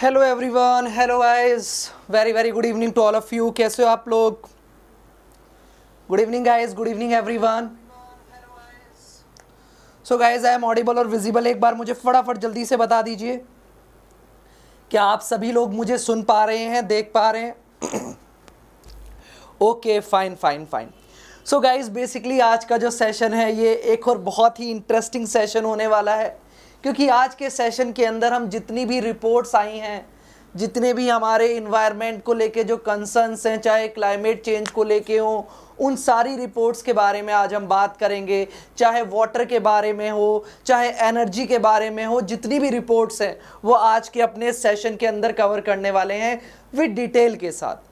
Hello everyone hello guys very very good evening to all of you कैसे हो आप लोग good evening guys good evening everyone so guys I am audible और visible एक बार मुझे फटाफट जल्दी से बता दीजिए क्या आप सभी लोग मुझे सुन पा रहे हैं देख पा रहे हैं okay fine fine fine so guys basically आज का जो सेशन है ये एक और बहुत ही इंटरेस्टिंग सेशन होने वाला है क्योंकि आज के सेशन के अंदर हम जितनी भी रिपोर्ट्स आई हैं जितने भी हमारे इन्वायरमेंट को लेके जो कंसर्न्स हैं चाहे क्लाइमेट चेंज को लेके हो उन सारी रिपोर्ट्स के बारे में आज हम बात करेंगे चाहे वाटर के बारे में हो चाहे एनर्जी के बारे में हो जितनी भी रिपोर्ट्स हैं वो आज के अपने सेशन के अंदर कवर करने वाले हैं विद डिटेल के साथ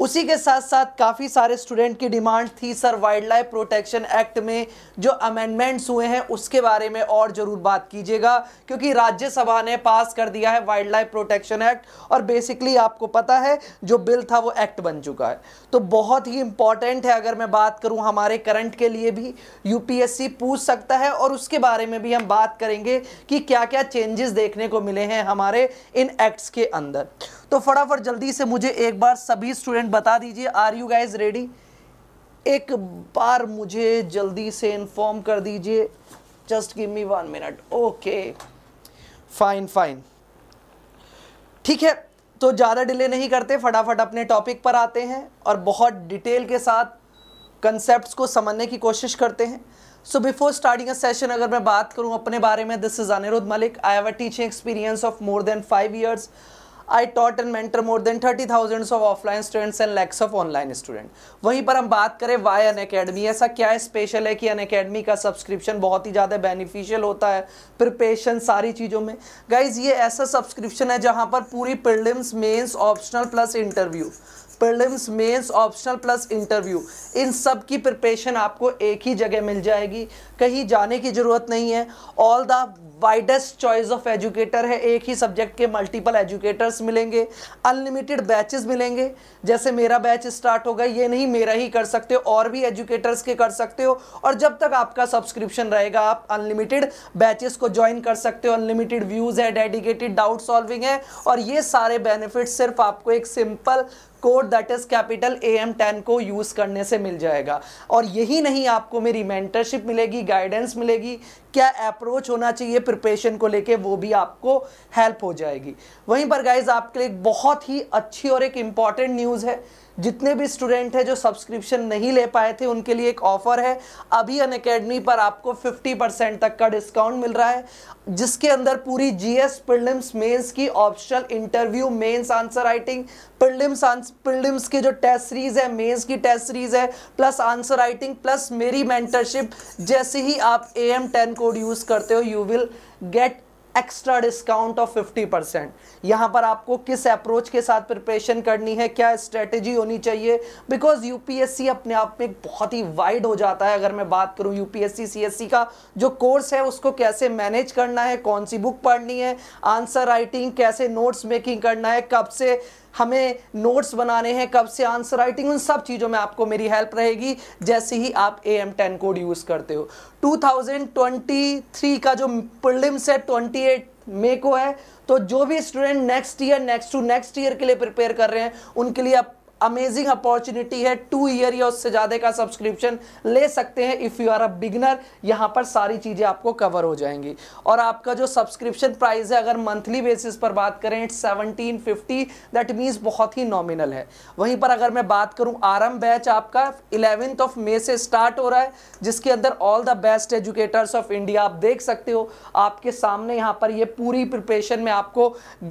उसी के साथ साथ काफ़ी सारे स्टूडेंट की डिमांड थी sir wild life protection act में जो अमेंडमेंट्स हुए हैं उसके बारे में और ज़रूर बात कीजिएगा क्योंकि राज्यसभा ने पास कर दिया है वाइल्ड लाइफ प्रोटेक्शन एक्ट और बेसिकली आपको पता है जो बिल था वो एक्ट बन चुका है तो बहुत ही इंपॉर्टेंट है अगर मैं बात करूँ हमारे करंट के लिए भी यूपीएससी पूछ सकता है और उसके बारे में भी हम बात करेंगे कि क्या क्या चेंजेस देखने को मिले हैं हमारे इन एक्ट्स के अंदर तो फटाफट जल्दी से मुझे एक बार सभी स्टूडेंट बता दीजिए आर यू गाइज रेडी एक बार मुझे जल्दी से इन्फॉर्म कर दीजिए just give me one minute okay fine fine ठीक है तो ज़्यादा डिले नहीं करते फटाफट अपने टॉपिक पर आते हैं और बहुत डिटेल के साथ कंसेप्ट को समझने की कोशिश करते हैं so before starting a session अगर मैं बात करूं अपने बारे में this is Anirudh Malik I have a teaching experience of more than five years I taught and mentor more than thirty thousand of offline students and lakhs of online student वहीं पर हम बात करें वाई अन अकेडमी ऐसा क्या स्पेशल है कि अन अकेडमी का सब्सक्रिप्शन बहुत ही ज़्यादा बेनिफिशियल होता है प्रिपेशन सारी चीज़ों में गाइज ये ऐसा सब्सक्रिप्शन है जहाँ पर पूरी prelims mains optional plus interview prelims mains optional plus interview इन सब की प्रिपरेशन आपको एक ही जगह मिल जाएगी कहीं जाने की ज़रूरत नहीं है all the widest choice of educator है एक ही सब्जेक्ट के मल्टीपल एजुकेटर्स मिलेंगे अनलिमिटेड बैचेस मिलेंगे जैसे मेरा बैच स्टार्ट होगा ये नहीं मेरा ही कर सकते हो और भी एजुकेटर्स के कर सकते हो और जब तक आपका सब्सक्रिप्शन रहेगा आप अनलिमिटेड बैचेस को ज्वाइन कर सकते हो अनलिमिटेड व्यूज़ है डेडिकेटेड डाउट सॉल्विंग है और ये सारे बेनिफिट सिर्फ आपको एक simple code that is capital A M ten को यूज़ करने से मिल जाएगा और यही नहीं आपको मेरी मेंटरशिप मिलेगी गाइडेंस मिलेगी क्या अप्रोच होना चाहिए प्रिपरेशन को लेके वो भी आपको हेल्प हो जाएगी वहीं पर गाइज आपके लिए बहुत ही अच्छी और एक इम्पॉर्टेंट न्यूज़ है जितने भी स्टूडेंट हैं जो सब्सक्रिप्शन नहीं ले पाए थे उनके लिए एक ऑफर है अभी अन अकेडमी पर आपको 50 परसेंट तक का डिस्काउंट मिल रहा है जिसके अंदर पूरी जीएस प्रिलिम्स मेंस की optional interview mains answer writing prelims prelims की जो टेस्ट सीरीज है मेंस की टेस्ट सीरीज है प्लस आंसर राइटिंग प्लस मेरी मेंटरशिप जैसे ही आप A M ten code use करते हो you will get extra discount of 50 percent यहाँ पर आपको किस अप्रोच के साथ प्रिपरेशन करनी है क्या स्ट्रेटेजी होनी चाहिए बिकॉज यूपीएससी अपने आप में बहुत ही वाइड हो जाता है अगर मैं बात करूँ यूपीएससी सीएससी का जो कोर्स है उसको कैसे मैनेज करना है कौन सी बुक पढ़नी है आंसर राइटिंग कैसे नोट्स मेकिंग करना है कब से हमें नोट्स बनाने हैं कब से आंसर राइटिंग उन सब चीज़ों में आपको मेरी हेल्प रहेगी जैसे ही आप A M ten code use करते हो 2023 का जो प्रिलिम्स है एट मे को है तो जो भी student next year next to next year के लिए प्रिपेयर कर रहे हैं उनके लिए आप अमेजिंग अपॉर्चुनिटी है टू ईयर या उससे ज़्यादा का सब्सक्रिप्शन ले सकते हैं if you are a beginner यहाँ पर सारी चीज़ें आपको कवर हो जाएंगी और आपका जो सब्सक्रिप्शन प्राइस है अगर मंथली बेसिस पर बात करें it's seventeen fifty that means बहुत ही नॉमिनल है वहीं पर अगर मैं बात करूँ आरम बैच आपका इलेवेंथ ऑफ मे से स्टार्ट हो रहा है जिसके अंदर all the best educators of India आप देख सकते हो आपके सामने यहाँ पर ये पूरी प्रिपरेशन में आपको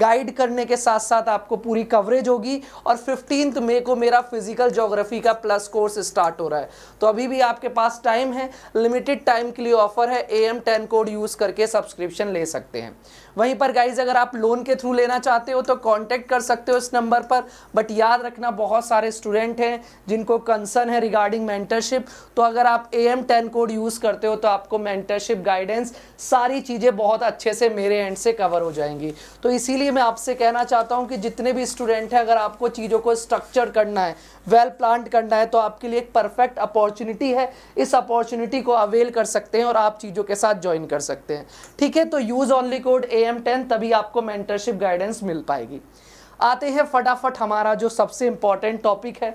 गाइड करने के साथ साथ आपको पूरी कवरेज होगी और फिफ्टींथ मे देखो मेरा फिजिकल जोग्राफी का प्लस कोर्स स्टार्ट हो रहा है तो अभी भी आपके पास टाइम है लिमिटेड टाइम के लिए ऑफर है A M ten code use करके सब्सक्रिप्शन ले सकते हैं वहीं पर गाइज अगर आप लोन के थ्रू लेना चाहते हो तो कॉन्टेक्ट कर सकते हो इस नंबर पर बट याद रखना बहुत सारे स्टूडेंट हैं जिनको कंसर्न है रिगार्डिंग मेंटरशिप तो अगर आप A M ten code use करते हो तो आपको मेंटरशिप गाइडेंस सारी चीज़ें बहुत अच्छे से मेरे एंड से कवर हो जाएंगी तो इसीलिए मैं आपसे कहना चाहता हूँ कि जितने भी स्टूडेंट हैं अगर आपको चीज़ों को स्ट्रक्चर करना है वेल well प्लान करना है तो आपके लिए एक परफेक्ट अपॉर्चुनिटी है इस अपॉर्चुनिटी को अवेल कर सकते हैं और आप चीज़ों के साथ ज्वाइन कर सकते हैं ठीक है तो use only code A M ten तभी आपको मेंटरशिप गाइडेंस मिल पाएगी आते हैं फटाफट हमारा जो सबसे इम्पॉर्टेंट टॉपिक है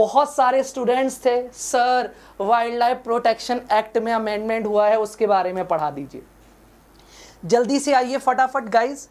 बहुत सारे स्टूडेंट्स थे sir wild life protection act में अमेंडमेंट हुआ है उसके बारे में पढ़ा दीजिए जल्दी से आइए फटाफट गाइज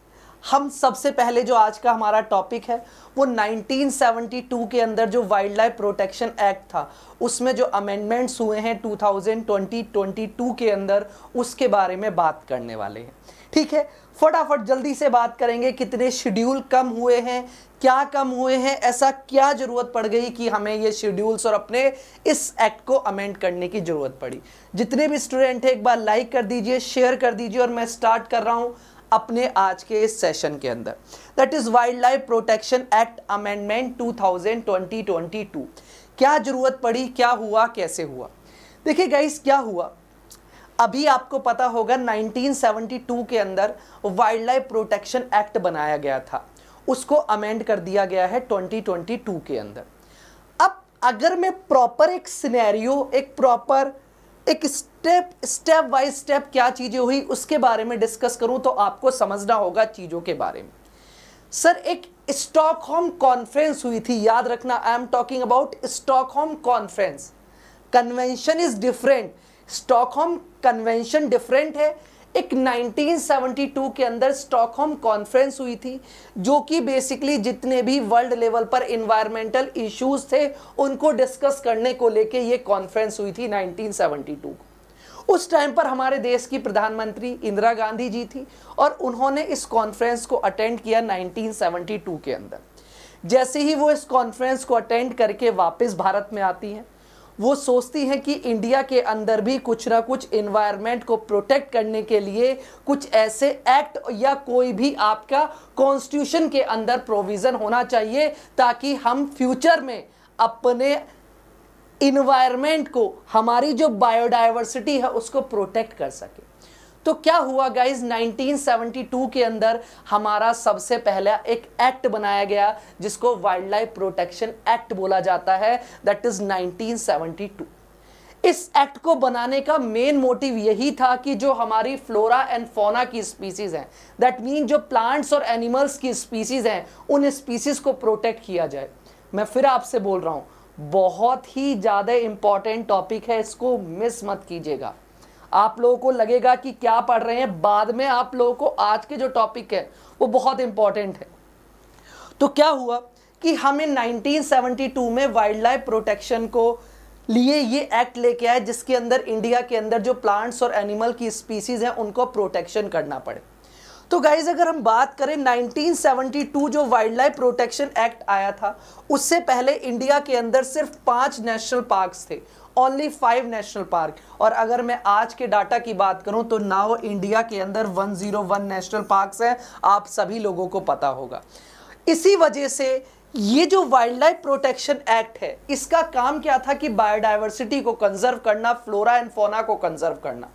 हम सबसे पहले जो आज का हमारा टॉपिक है वो 1972 के अंदर जो वाइल्ड लाइफ प्रोटेक्शन एक्ट था उसमें जो अमेंडमेंट्स हुए हैं 2020-22 के अंदर उसके बारे में बात करने वाले हैं ठीक है फटाफट जल्दी से बात करेंगे कितने शेड्यूल कम हुए हैं क्या कम हुए हैं ऐसा क्या ज़रूरत पड़ गई कि हमें ये शेड्यूल्स और अपने इस एक्ट को अमेंड करने की ज़रूरत पड़ी जितने भी स्टूडेंट हैं एक बार लाइक कर दीजिए शेयर कर दीजिए और मैं स्टार्ट कर रहा हूँ अपने आज के इस सेशन के अंदर that is wild life protection act amendment टू क्या ज़रूरत पड़ी क्या हुआ कैसे हुआ देखिए गाइस क्या हुआ अभी आपको पता होगा 1972 के अंदर वाइल्ड लाइफ प्रोटेक्शन एक्ट बनाया गया था उसको अमेंड कर दिया गया है 2022 के अंदर अब अगर मैं प्रॉपर एक सिनेरियो एक प्रॉपर एक स्टेप स्टेप बाय स्टेप क्या चीज़ें हुई उसके बारे में डिस्कस करूं तो आपको समझना होगा चीज़ों के बारे में सर एक स्टॉकहोम कॉन्फ्रेंस हुई थी याद रखना I am talking about Stockholm conference convention is different Stockholm convention different है एक 1972 के अंदर स्टॉकहोम कॉन्फ्रेंस हुई थी जो कि बेसिकली जितने भी वर्ल्ड लेवल पर इन्वायरमेंटल इश्यूज थे उनको डिस्कस करने को लेके ये कॉन्फ्रेंस हुई थी 1972 उस टाइम पर हमारे देश की प्रधानमंत्री इंदिरा गांधी जी थी और उन्होंने इस कॉन्फ्रेंस को अटेंड किया 1972 के अंदर जैसे ही वो इस कॉन्फ्रेंस को अटेंड करके वापस भारत में आती हैं वो सोचती हैं कि इंडिया के अंदर भी कुछ ना कुछ इन्वायरमेंट को प्रोटेक्ट करने के लिए कुछ ऐसे एक्ट या कोई भी आपका कॉन्स्टिट्यूशन के अंदर प्रोविज़न होना चाहिए ताकि हम फ्यूचर में अपने इन्वायरमेंट को हमारी जो बायोडाइवर्सिटी है उसको प्रोटेक्ट कर सकें तो क्या हुआ गाइज 1972 के अंदर हमारा सबसे पहला एक एक्ट बनाया गया जिसको वाइल्ड लाइफ प्रोटेक्शन एक्ट बोला जाता है दैट इज 1972 इस एक्ट को बनाने का मेन मोटिव यही था कि जो हमारी फ्लोरा एंड फोना की स्पीसीज हैं दैट मीन जो प्लांट्स और एनिमल्स की स्पीसीज हैं उन स्पीसीज को प्रोटेक्ट किया जाए मैं फिर आपसे बोल रहा हूँ बहुत ही ज़्यादा इंपॉर्टेंट टॉपिक है इसको मिस मत कीजिएगा आप लोगों को लगेगा कि क्या पढ़ रहे हैं बाद में आप लोगों को आज के जो टॉपिक है वो बहुत इंपॉर्टेंट है तो क्या हुआ कि हमें 1972 में वाइल्ड लाइफ प्रोटेक्शन को लिए ये एक्ट लेके आए जिसके अंदर इंडिया के अंदर जो प्लांट्स और एनिमल की स्पीसीज हैं उनको प्रोटेक्शन करना पड़े तो गाइज अगर हम बात करें 1972 जो वाइल्ड लाइफ प्रोटेक्शन एक्ट आया था उससे पहले इंडिया के अंदर सिर्फ पांच नेशनल पार्क्स थे ओनली फाइव नेशनल पार्क और अगर मैं आज के डाटा की बात करूं तो नाव इंडिया के अंदर 101 नेशनल पार्क्स हैं आप सभी लोगों को पता होगा इसी वजह से ये जो वाइल्ड लाइफ प्रोटेक्शन एक्ट है इसका काम क्या था कि बायोडाइवर्सिटी को कंजर्व करना फ्लोरा एंड फोना को कंजर्व करना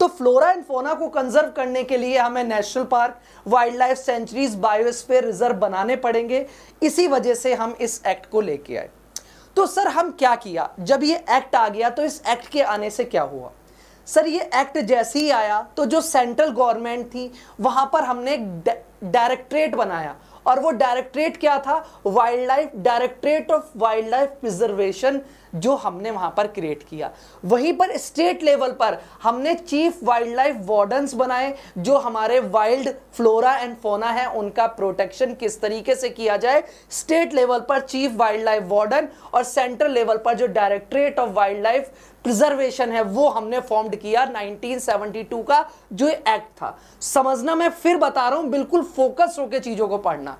तो फ्लोरा एंड फोना को कंजर्व करने के लिए हमें national park wild life sanctuaries biosphere reserve बनाने पड़ेंगे इसी वजह से हम इस एक्ट को लेके आए तो सर हम क्या किया जब ये एक्ट आ गया तो इस एक्ट के आने से क्या हुआ सर ये एक्ट जैसे ही आया तो जो सेंट्रल गवर्नमेंट थी वहां पर हमने एक डायरेक्ट्रेट बनाया और वो डायरेक्ट्रेट क्या था wild life directorate of wild life preservation जो हमने वहां पर क्रिएट किया वहीं पर स्टेट लेवल पर हमने चीफ वाइल्ड लाइफ वार्डन्स बनाए जो हमारे वाइल्ड फ्लोरा एंड फोना है उनका प्रोटेक्शन किस तरीके से किया जाए स्टेट लेवल पर चीफ वाइल्ड लाइफ वार्डन और सेंट्रल लेवल पर जो directorate of wild life preservation है वो हमने फॉर्म किया 1972 का जो एक्ट था समझना मैं फिर बता रहा हूं बिल्कुल फोकस होकर चीजों को पढ़ना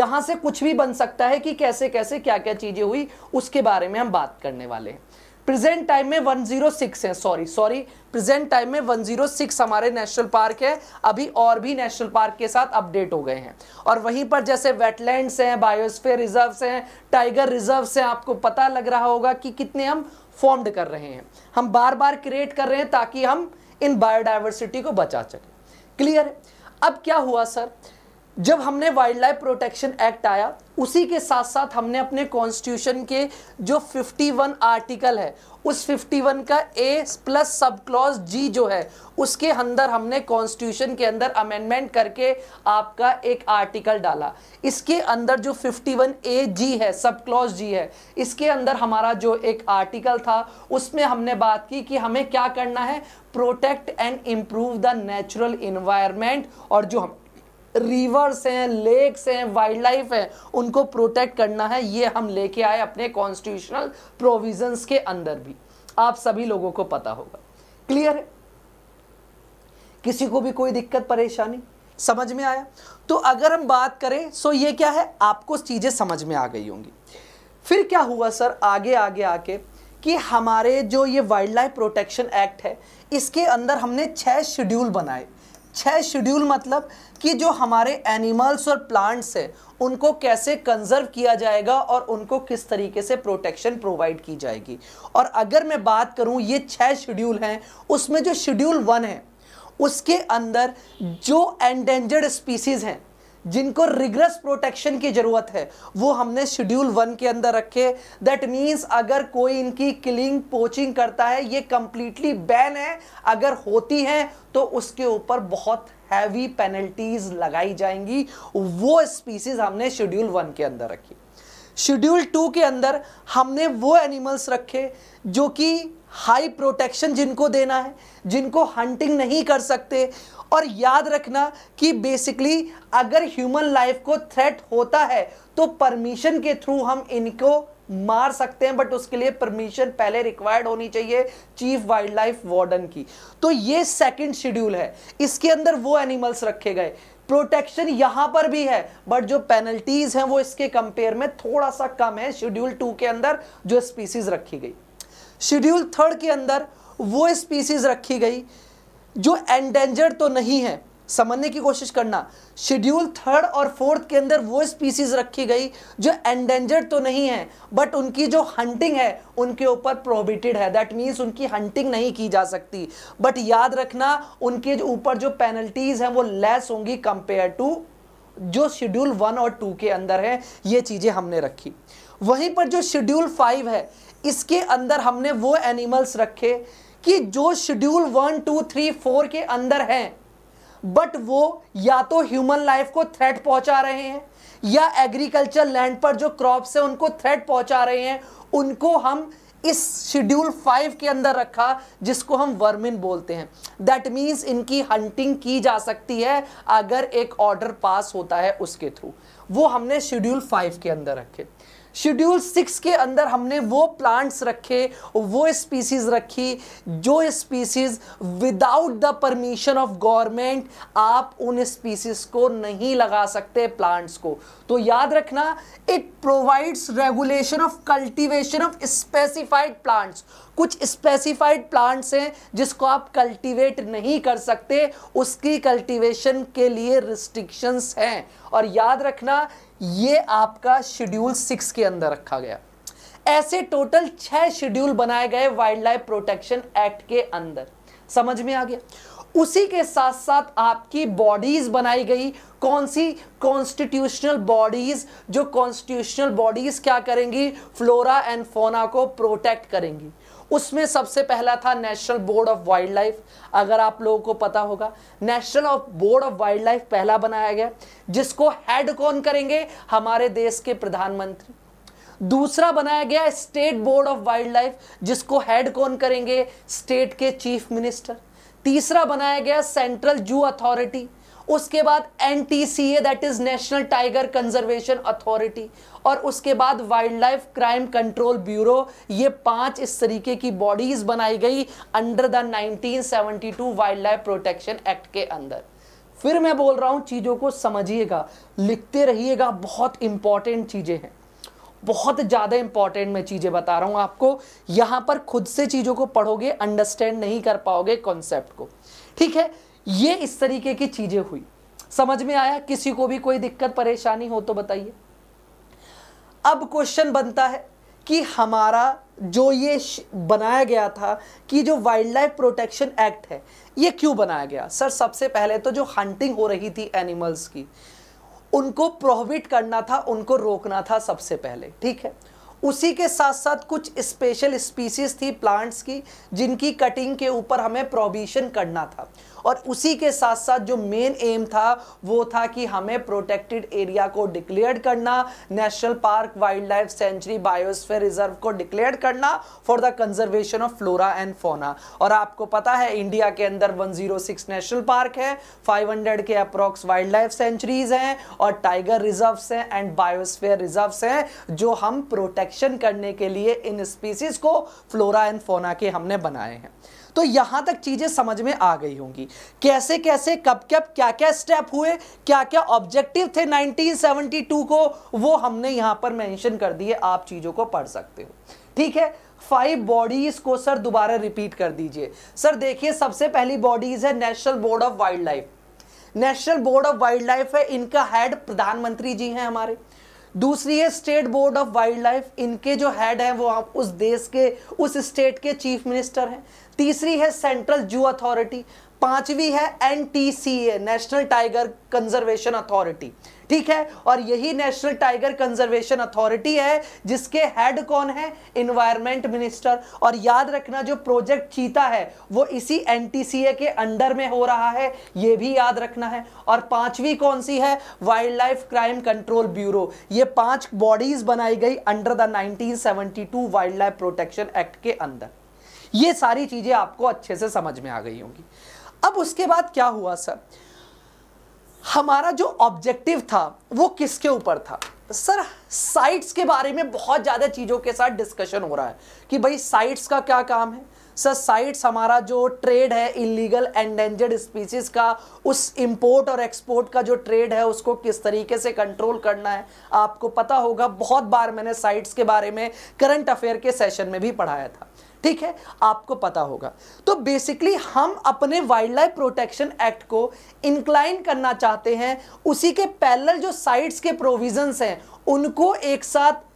यहां से कुछ भी बन सकता है कि कैसे कैसे क्या क्या चीजें हुई उसके बारे में हम बात करने वाले हैं प्रेजेंट टाइम में 106 है सॉरी सॉरी प्रेजेंट टाइम में 106 हमारे नेशनल पार्क है अभी और भी नेशनल पार्क के साथ अपडेट हो गए हैं और वहीं पर जैसे वेटलैंड्स हैं बायोस्फीयर रिजर्व्स हैं टाइगर रिजर्व्स हैं आपको पता लग रहा होगा कि कितने हम फॉर्म्ड कर रहे हैं हम बार बार क्रिएट कर रहे हैं ताकि हम इन बायोडाइवर्सिटी को बचा सकें क्लियर है अब क्या हुआ सर जब हमने वाइल्ड लाइफ प्रोटेक्शन एक्ट आया उसी के साथ साथ हमने अपने कॉन्स्टिट्यूशन के जो 51 आर्टिकल है उस 51 का ए प्लस सब क्लॉज जी जो है उसके अंदर हमने कॉन्स्टिट्यूशन के अंदर अमेंडमेंट करके आपका एक आर्टिकल डाला इसके अंदर जो 51 ए जी है सब क्लॉज जी है इसके अंदर हमारा जो एक आर्टिकल था उसमें हमने बात की कि हमें क्या करना है protect and improve the natural environment और जो हम रिवर्स हैं लेक्स हैं वाइल्ड लाइफ हैं उनको प्रोटेक्ट करना है ये हम लेके आए अपने कॉन्स्टिट्यूशनल प्रोविजंस के अंदर भी आप सभी लोगों को पता होगा क्लियर है किसी को भी कोई दिक्कत परेशानी समझ में आया तो अगर हम बात करें सो ये क्या है आपको चीज़ें समझ में आ गई होंगी फिर क्या हुआ सर आगे आगे आके कि हमारे जो ये वाइल्ड लाइफ प्रोटेक्शन एक्ट है इसके अंदर हमने छह शेड्यूल बनाए छः शेड्यूल मतलब कि जो हमारे एनिमल्स और प्लांट्स हैं उनको कैसे कंजर्व किया जाएगा और उनको किस तरीके से प्रोटेक्शन प्रोवाइड की जाएगी और अगर मैं बात करूं ये छः शेड्यूल हैं उसमें जो शेड्यूल वन है उसके अंदर जो एंडेंजर्ड स्पीसीज़ हैं जिनको रिग्रेस प्रोटेक्शन की ज़रूरत है वो हमने शेड्यूल वन के अंदर रखे दैट मीन्स अगर कोई इनकी किलिंग पोचिंग करता है ये कंप्लीटली बैन है अगर होती है तो उसके ऊपर बहुत हैवी पेनल्टीज लगाई जाएंगी वो स्पीसीज हमने शेड्यूल वन के अंदर रखी शेड्यूल टू के अंदर हमने वो एनिमल्स रखे जो कि हाई प्रोटेक्शन जिनको देना है जिनको हंटिंग नहीं कर सकते और याद रखना कि बेसिकली अगर ह्यूमन लाइफ को थ्रेट होता है तो परमिशन के थ्रू हम इनको मार सकते हैं बट उसके लिए परमिशन पहले रिक्वायर्ड होनी चाहिए चीफ वाइल्ड लाइफ वार्डन की तो ये सेकंड शेड्यूल है इसके अंदर वो एनिमल्स रखे गए प्रोटेक्शन यहां पर भी है बट जो पेनल्टीज हैं वो इसके कंपेयर में थोड़ा सा कम है शेड्यूल टू के अंदर जो स्पीसीज रखी गई शेड्यूल थर्ड के अंदर वो स्पीसीज रखी गई जो एंडेंजर्ड तो नहीं है समझने की कोशिश करना शेड्यूल थर्ड और फोर्थ के अंदर वो स्पीसीज रखी गई जो एंडेंजर्ड तो नहीं है बट उनकी जो हंटिंग है उनके ऊपर प्रोहिबिटेड है दैट मीन्स उनकी हंटिंग नहीं की जा सकती बट याद रखना उनके ऊपर जो पेनल्टीज हैं वो लेस होंगी कंपेयर टू जो शेड्यूल वन और टू के अंदर है ये चीज़ें हमने रखी वहीं पर जो शेड्यूल फाइव है इसके अंदर हमने वो एनिमल्स रखे कि जो schedule one two three four के अंदर हैं बट वो या तो ह्यूमन लाइफ को थ्रेट पहुंचा रहे हैं या एग्रीकल्चर लैंड पर जो क्रॉप्स हैं उनको थ्रेट पहुंचा रहे हैं उनको हम इस शेड्यूल फाइव के अंदर रखा जिसको हम वर्मिन बोलते हैं दैट मीन्स इनकी हंटिंग की जा सकती है अगर एक ऑर्डर पास होता है उसके थ्रू वो हमने शेड्यूल फाइव के अंदर रखे शेड्यूल सिक्स के अंदर हमने वो प्लांट्स रखे वो स्पीसीज रखी जो species without the permission of government आप उन स्पीसीज को नहीं लगा सकते प्लांट्स को तो याद रखना it provides regulation of cultivation of specified plants कुछ स्पेसिफाइड प्लांट्स हैं जिसको आप कल्टीवेट नहीं कर सकते उसकी कल्टीवेशन के लिए रिस्ट्रिक्शंस हैं और याद रखना ये आपका शेड्यूल सिक्स के अंदर रखा गया ऐसे टोटल छह शेड्यूल बनाए गए वाइल्ड लाइफ प्रोटेक्शन एक्ट के अंदर समझ में आ गया उसी के साथ साथ आपकी बॉडीज बनाई गई कौन सी कॉन्स्टिट्यूशनल बॉडीज जो कॉन्स्टिट्यूशनल बॉडीज क्या करेंगी फ्लोरा एंड फोना को प्रोटेक्ट करेंगी उसमें सबसे पहला था national board of wild life अगर आप लोगों को पता होगा national of board of wild life पहला बनाया गया जिसको हेड कौन करेंगे हमारे देश के प्रधानमंत्री दूसरा बनाया गया state board of wild life जिसको हेड कौन करेंगे स्टेट के चीफ मिनिस्टर तीसरा बनाया गया सेंट्रल जू अथॉरिटी उसके बाद N T C A that is national tiger conservation authority और उसके बाद wild life crime control bureau ये पांच इस तरीके की बॉडीज बनाई गई under the 1972 wild life protection act के अंदर फिर मैं बोल रहा हूं चीज़ों को समझिएगा लिखते रहिएगा बहुत इंपॉर्टेंट चीज़ें हैं बहुत ज़्यादा इंपॉर्टेंट मैं चीज़ें बता रहा हूं आपको यहां पर खुद से चीज़ों को पढ़ोगे अंडरस्टैंड नहीं कर पाओगे कॉन्सेप्ट को ठीक है ये इस तरीके की चीज़ें हुई समझ में आया किसी को भी कोई दिक्कत परेशानी हो तो बताइए अब क्वेश्चन बनता है कि हमारा जो ये बनाया गया था कि जो वाइल्ड लाइफ प्रोटेक्शन एक्ट है ये क्यों बनाया गया सर सबसे पहले तो जो हंटिंग हो रही थी एनिमल्स की उनको प्रोहिबिट करना था उनको रोकना था सबसे पहले ठीक है उसी के साथ साथ कुछ स्पेशल स्पीसीज थी प्लांट्स की जिनकी कटिंग के ऊपर हमें प्रोबिशन करना था और उसी के साथ साथ जो मेन एम था वो था कि हमें प्रोटेक्टेड एरिया को डिक्लेयर करना national park wild life sanctuary biosphere reserve को डिक्लेयर करना for the conservation of flora and fauna और आपको पता है इंडिया के अंदर 106 नेशनल पार्क है 500 के अप्रोक्स वाइल्ड लाइफ सेंचुरीज हैं और टाइगर रिजर्व हैं एंड बायोस्फेयर रिजर्व हैं जो हम प्रोटेक्शन करने के लिए इन स्पीसीज को फ्लोरा एंड फोना के हमने बनाए हैं तो यहां तक चीजें समझ में आ गई होंगी कैसे कैसे कब कब क्या क्या स्टेप हुए क्या क्या ऑब्जेक्टिव थे 1972 को वो हमने यहां पर मेंशन कर दिए आप चीजों को पढ़ सकते हो ठीक है फाइव बॉडीज को सर दोबारा रिपीट कर दीजिए सर देखिए सबसे पहली बॉडीज है national board of wild life national board of wild life है इनका हेड प्रधानमंत्री जी हैं हमारे दूसरी है state board of wild life इनके जो हेड हैं वो आप उस देश के उस स्टेट के चीफ मिनिस्टर हैं तीसरी है सेंट्रल जू अथॉरिटी पांचवी है N national tiger conservation authority ठीक है और यही नेशनल टाइगर कंजर्वेशन अथॉरिटी है जिसके हेड कौन है इन्वायरमेंट मिनिस्टर और याद रखना जो प्रोजेक्ट चीता है वो इसी एन के अंडर में हो रहा है ये भी याद रखना है और पांचवी कौन सी है wild life crime control bureau ये पांच बॉडीज बनाई गई under the 1972 wild life protection act के अंदर ये सारी चीजें आपको अच्छे से समझ में आ गई होंगी अब उसके बाद क्या हुआ सर हमारा जो ऑब्जेक्टिव था वो किसके ऊपर था सर साइट्स के बारे में बहुत ज़्यादा चीज़ों के साथ डिस्कशन हो रहा है कि भाई साइट्स का क्या काम है सर साइट्स हमारा जो ट्रेड है इलीगल एंडेंजर्ड स्पीसीज का उस इंपोर्ट और एक्सपोर्ट का जो ट्रेड है उसको किस तरीके से कंट्रोल करना है आपको पता होगा बहुत बार मैंने साइट्स के बारे में करंट अफेयर के सेशन में भी पढ़ाया था ठीक है आपको पता होगा तो बेसिकली हम अपने वाइल्ड लाइफ प्रोटेक्शन एक्ट को इंक्लाइन करना चाहते हैं उसी के पैरल जो साइट्स के प्रोविजंस हैं उनको एक साथ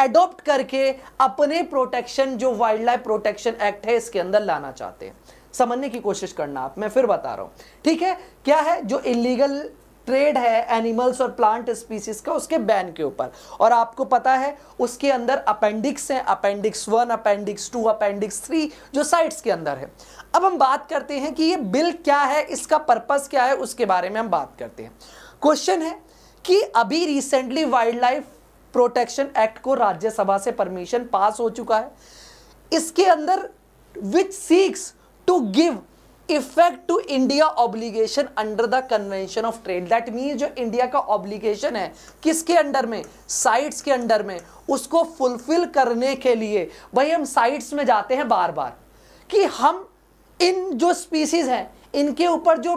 एडॉप्ट करके अपने प्रोटेक्शन जो वाइल्ड लाइफ प्रोटेक्शन एक्ट है इसके अंदर लाना चाहते हैं समझने की कोशिश करना आप मैं फिर बता रहा हूं ठीक है क्या है जो इलीगल ट्रेड है एनिमल्स और प्लांट स्पीसीज का उसके बैन के ऊपर और आपको पता है उसके अंदर अपेंडिक्स हैं appendix one appendix two appendix three जो साइट्स के अंदर है अब हम बात करते हैं कि ये बिल क्या है इसका पर्पज़ क्या है उसके बारे में हम बात करते हैं क्वेश्चन है कि अभी recently wild life protection act को राज्यसभा से परमिशन पास हो चुका है इसके अंदर which seeks to give effect to India obligation under the convention of trade that mean जो इंडिया का ऑब्लिगेशन है किसके अंडर में साइट्स के अंडर में उसको फुलफिल करने के लिए भाई हम साइट्स में जाते हैं बार बार कि हम इन जो स्पीसीज हैं इनके ऊपर जो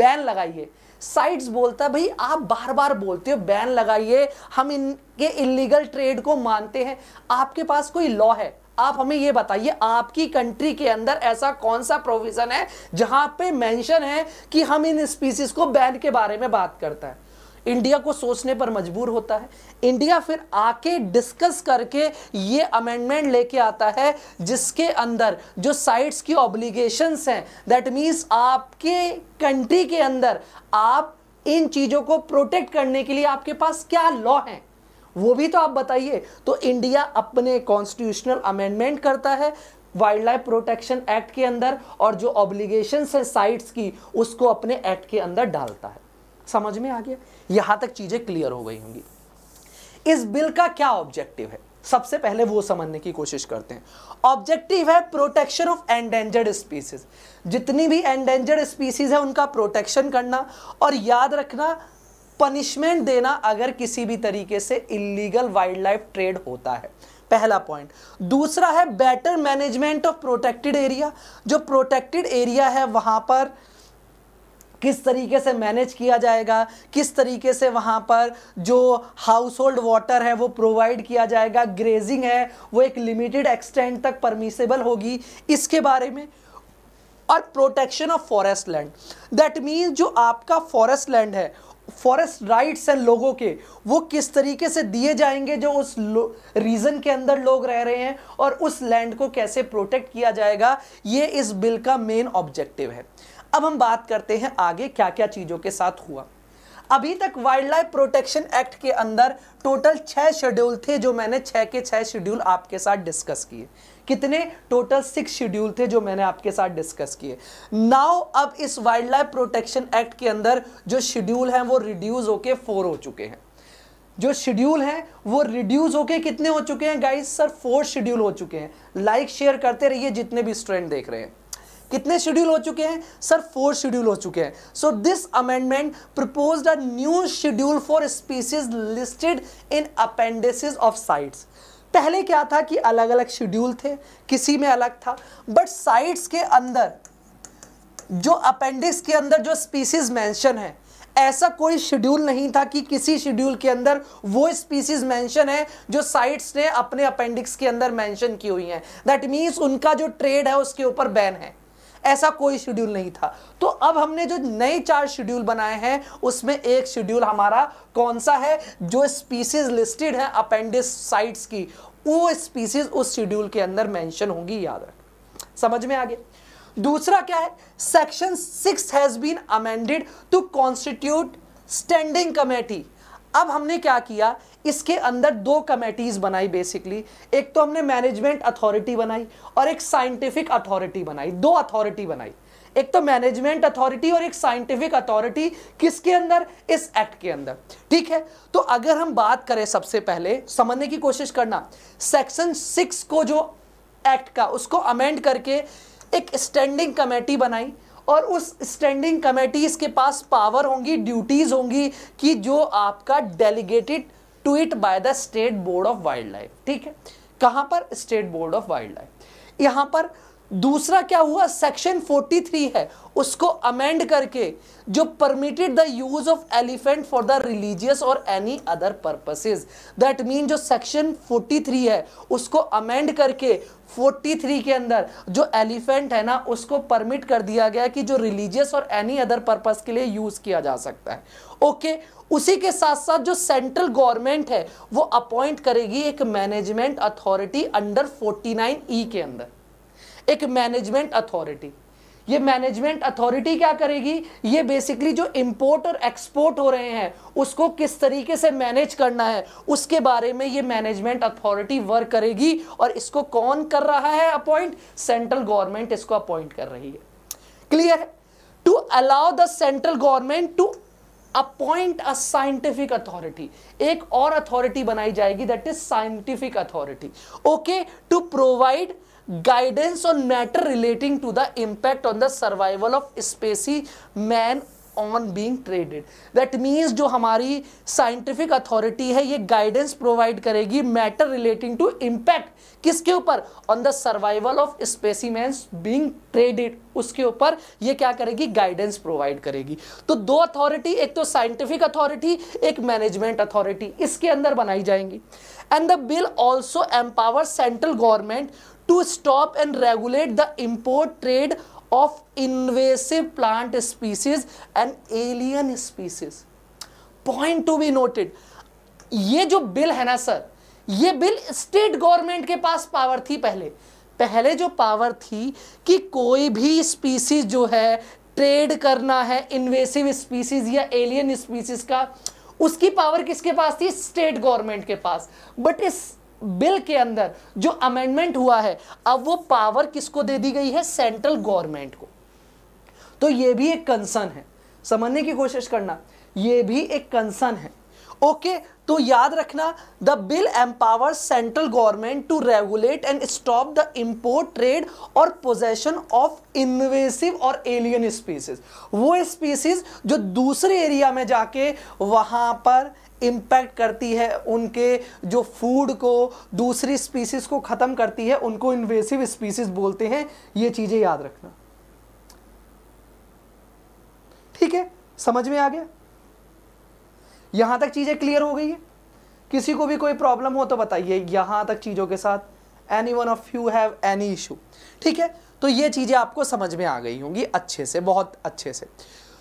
बैन लगाइए साइट्स बोलता है भाई आप बार बार बोलते हो बैन लगाइए हम इनके इलीगल ट्रेड को मानते हैं आपके पास कोई लॉ है आप हमें ये बताइए आपकी कंट्री के अंदर ऐसा कौन सा प्रोविजन है जहां पे मेंशन है कि हम इन स्पीसीज को बैन के बारे में बात करता है इंडिया को सोचने पर मजबूर होता है इंडिया फिर आके डिस्कस करके ये अमेंडमेंट लेके आता है जिसके अंदर जो साइट्स की ऑब्लिगेशंस हैं दैट मीन्स आपके कंट्री के अंदर आप इन चीज़ों को प्रोटेक्ट करने के लिए आपके पास क्या लॉ हैं वो भी तो आप बताइए तो इंडिया अपने कॉन्स्टिट्यूशनल अमेंडमेंट करता है वाइल्ड लाइफ प्रोटेक्शन एक्ट के अंदर और जो ऑब्लिगेशन है साइट्स की उसको अपने एक्ट के अंदर डालता है समझ में आ गया यहां तक चीज़ें क्लियर हो गई होंगी इस बिल का क्या ऑब्जेक्टिव है सबसे पहले वो समझने की कोशिश करते हैं ऑब्जेक्टिव है प्रोटेक्शन ऑफ एंडेंजर्ड स्पीसीज जितनी भी एंडेंजर्ड स्पीसीज है उनका प्रोटेक्शन करना और याद रखना पनिशमेंट देना अगर किसी भी तरीके से इलीगल वाइल्ड लाइफ ट्रेड होता है पहला पॉइंट दूसरा है better management of protected area जो प्रोटेक्टेड एरिया है वहाँ पर किस तरीके से मैनेज किया जाएगा किस तरीके से वहाँ पर जो हाउस होल्ड वाटर है वो प्रोवाइड किया जाएगा ग्रेजिंग है वो एक लिमिटेड एक्सटेंड तक परमिसेबल होगी इसके बारे में और protection of forest land that means जो आपका फॉरेस्ट लैंड है फॉरेस्ट राइट्स हैं लोगों के वो किस तरीके से दिए जाएंगे जो उस रीजन के अंदर लोग रह रहे हैं और उस लैंड को कैसे प्रोटेक्ट किया जाएगा ये इस बिल का मेन ऑब्जेक्टिव है अब हम बात करते हैं आगे क्या क्या चीज़ों के साथ हुआ अभी तक वाइल्ड लाइफ प्रोटेक्शन एक्ट के अंदर टोटल छह शेड्यूल थे जो मैंने छह के छह शेड्यूल आपके साथ डिस्कस किए कितने टोटल सिक्स शेड्यूल थे जो मैंने आपके साथ डिस्कस किए नाउ अब इस वाइल्ड लाइफ प्रोटेक्शन एक्ट के अंदर जो शेड्यूल हैं वो रिड्यूस होके फोर हो चुके हैं जो शेड्यूल हैं वो रिड्यूस होके कितने हो चुके हैं गाइस सर फोर शेड्यूल हो चुके हैं लाइक like, शेयर करते रहिए जितने भी स्टूडेंट देख रहे हैं कितने शेड्यूल हो चुके हैं सर फोर शेड्यूल हो चुके हैं so this amendment propose a new schedule for species listed in appendices of CITES पहले क्या था कि अलग अलग शेड्यूल थे किसी में अलग था बट साइट्स के अंदर जो अपेंडिक्स के अंदर जो स्पीसीज मेंशन है ऐसा कोई शेड्यूल नहीं था कि किसी शेड्यूल के अंदर वो स्पीसीज मेंशन है जो साइट्स ने अपने अपेंडिक्स के अंदर मेंशन की हुई हैं दैट मींस उनका जो ट्रेड है उसके ऊपर बैन है ऐसा कोई शेड्यूल नहीं था तो अब हमने जो नए चार शेड्यूल बनाए हैं उसमें एक शेड्यूल हमारा कौन सा है जो स्पीसीज लिस्टेड है अपेंडिस साइट्स की वो स्पीसीज उस शेड्यूल के अंदर मेंशन होंगी याद रख समझ में आ गया दूसरा क्या है section six has been amended to constitute standing committee अब हमने क्या किया इसके अंदर दो कमेटीज़ बनाई बेसिकली एक तो हमने मैनेजमेंट अथॉरिटी बनाई और एक साइंटिफिक अथॉरिटी बनाई दो अथॉरिटी बनाई एक तो मैनेजमेंट अथॉरिटी और एक साइंटिफिक अथॉरिटी किसके अंदर इस एक्ट के अंदर ठीक है तो अगर हम बात करें सबसे पहले समझने की कोशिश करना सेक्शन सिक्स को जो एक्ट का उसको अमेंड करके एक स्टैंडिंग कमेटी बनाई और उस स्टैंडिंग कमेटीज़ के पास पावर होंगी ड्यूटीज़ होंगी कि जो आपका delegated to it by the state board of wild life ठीक है कहां पर state board of wild life यहां पर दूसरा क्या हुआ सेक्शन 43 है उसको अमेंड करके जो permitted the use of elephant for the religious और any other purposes that mean जो सेक्शन 43 है उसको अमेंड करके 43 के अंदर जो एलिफेंट है ना उसको परमिट कर दिया गया कि जो रिलीजियस और एनी अदर पर्पस के लिए यूज़ किया जा सकता है ओके okay, उसी के साथ साथ जो सेंट्रल गवर्नमेंट है वो अपॉइंट करेगी एक management authority under 49 E e के अंदर एक मैनेजमेंट अथॉरिटी ये मैनेजमेंट अथॉरिटी क्या करेगी ये बेसिकली जो इंपोर्ट और एक्सपोर्ट हो रहे हैं उसको किस तरीके से मैनेज करना है उसके बारे में ये मैनेजमेंट अथॉरिटी वर्क करेगी और इसको कौन कर रहा है अपॉइंट सेंट्रल गवर्नमेंट इसको अपॉइंट कर रही है क्लियर है to allow the central government to appoint a scientific authority एक और अथॉरिटी बनाई जाएगी that is scientific authority okay to provide guidance on matter relating to the impact on the survival of specimen on being traded that means जो हमारी scientific authority है ये guidance provide करेगी matter relating to impact किसके ऊपर on the survival of man being traded उसके ऊपर ये क्या करेगी गाइडेंस प्रोवाइड करेगी तो दो अथॉरिटी एक तो साइंटिफिक अथॉरिटी एक मैनेजमेंट अथॉरिटी इसके अंदर बनाई जाएंगी and the bill also empower central government to stop and regulate the import trade of invasive plant species and alien species point to be noted ये जो बिल है ना सर ये बिल स्टेट गवर्नमेंट के पास पावर थी पहले पहले जो पावर थी कि कोई भी स्पीसीज जो है ट्रेड करना है इन्वेसिव स्पीसीज या एलियन स्पीसीज का उसकी पावर किसके पास थी स्टेट गवर्नमेंट के पास बट इस बिल के अंदर जो अमेंडमेंट हुआ है अब वो पावर किसको दे दी गई है सेंट्रल गवर्नमेंट को तो ये भी एक कंसर्न है समझने की कोशिश करना ये भी एक कंसर्न है ओके okay, तो याद रखना the bill empower central government to regulate and stop the import trade और पोजेशन ऑफ इन्वेसिव और एलियन स्पीसीज वो स्पीसीज जो दूसरे एरिया में जाके वहां पर इम्पैक्ट करती है उनके जो फूड को दूसरी स्पीसीज़ को ख़त्म करती है उनको इन्वेसिव स्पीसीज़ बोलते हैं ये चीज़ें याद रखना ठीक है समझ में आ गया यहाँ तक चीज़ें क्लियर हो गई है किसी को भी कोई प्रॉब्लम हो तो बताइए यहाँ तक चीज़ों के साथ any one of you have any issue ठीक है तो ये चीज़ें आपको समझ में आ गई होंगी अच्छे से बहुत अच्छे से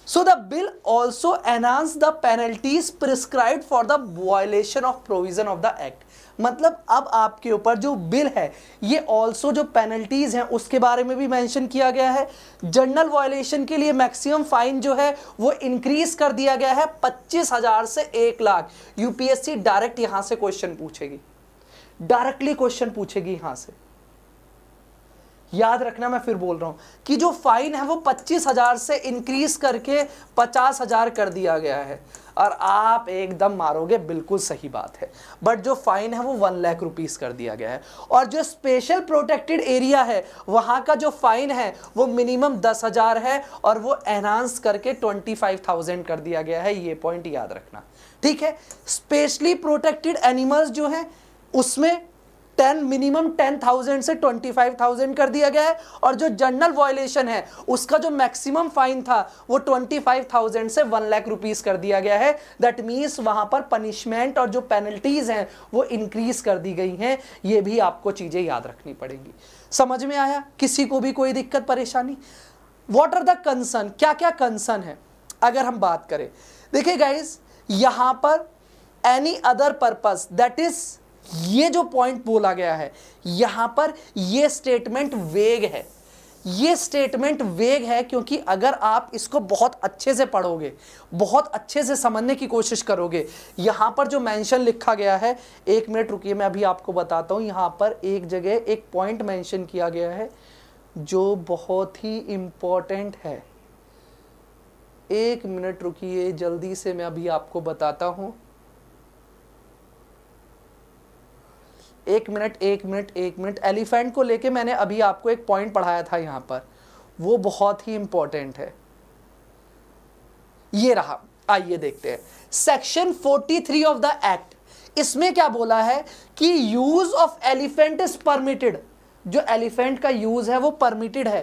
So the bill also enhanced the penalties prescribed for the violation of provision of the act. मतलब अब आपके ऊपर जो बिल है ये ऑल्सो जो पेनल्टीज हैं उसके बारे में भी मेंशन किया गया है जनरल वायलेशन के लिए मैक्सिमम फाइन जो है वो इंक्रीज कर दिया गया है पच्चीस हजार से एक लाख यूपीएससी डायरेक्ट यहां से क्वेश्चन पूछेगी डायरेक्टली क्वेश्चन पूछेगी यहां से याद रखना मैं फिर बोल रहा हूँ कि जो फाइन है वो पच्चीस हजार से इंक्रीज करके पचास हजार कर दिया गया है और आप एकदम मारोगे बिल्कुल सही बात है बट जो फाइन है वो वन लाख रुपीस कर दिया गया है और जो स्पेशल प्रोटेक्टेड एरिया है वहाँ का जो फाइन है वो मिनिमम दस हजार है और वो एनहांस करके ट्वेंटी फाइव थाउजेंड कर दिया गया है ये पॉइंट याद रखना ठीक है स्पेशली प्रोटेक्टेड एनिमल्स जो है उसमें टेन मिनिमम टेन थाउजेंड से ट्वेंटी फाइव थाउजेंड कर दिया गया है और जो जनरल वॉयलेशन है उसका जो मैक्सिमम फाइन था वो ट्वेंटी फाइव थाउजेंड से वन लाख रुपीज कर दिया गया है दैट मीन्स वहां पर पनिशमेंट और जो पेनल्टीज हैं वो इंक्रीज कर दी गई हैं ये भी आपको चीजें याद रखनी पड़ेंगी समझ में आया किसी को भी कोई दिक्कत परेशानी वॉट आर द कंसर्न क्या क्या कंसर्न है अगर हम बात करें देखिए गाइज यहाँ पर any other purpose that is ये जो पॉइंट बोला गया है यहां पर यह स्टेटमेंट वेग है ये स्टेटमेंट वेग है क्योंकि अगर आप इसको बहुत अच्छे से पढ़ोगे बहुत अच्छे से समझने की कोशिश करोगे यहाँ पर जो मेंशन लिखा गया है एक मिनट रुकिए मैं अभी आपको बताता हूँ यहाँ पर एक जगह एक पॉइंट मेंशन किया गया है जो बहुत ही इम्पॉर्टेंट है एक मिनट रुकिए जल्दी से मैं अभी आपको बताता हूँ एक मिनट एक मिनट एक मिनट एलिफेंट को लेके मैंने अभी आपको एक पॉइंट पढ़ाया था यहां पर वो बहुत ही इंपॉर्टेंट है ये रहा आइए देखते हैं सेक्शन 43 ऑफ द एक्ट इसमें क्या बोला है कि use of elephant is permitted जो एलिफेंट का यूज है वो परमिटेड है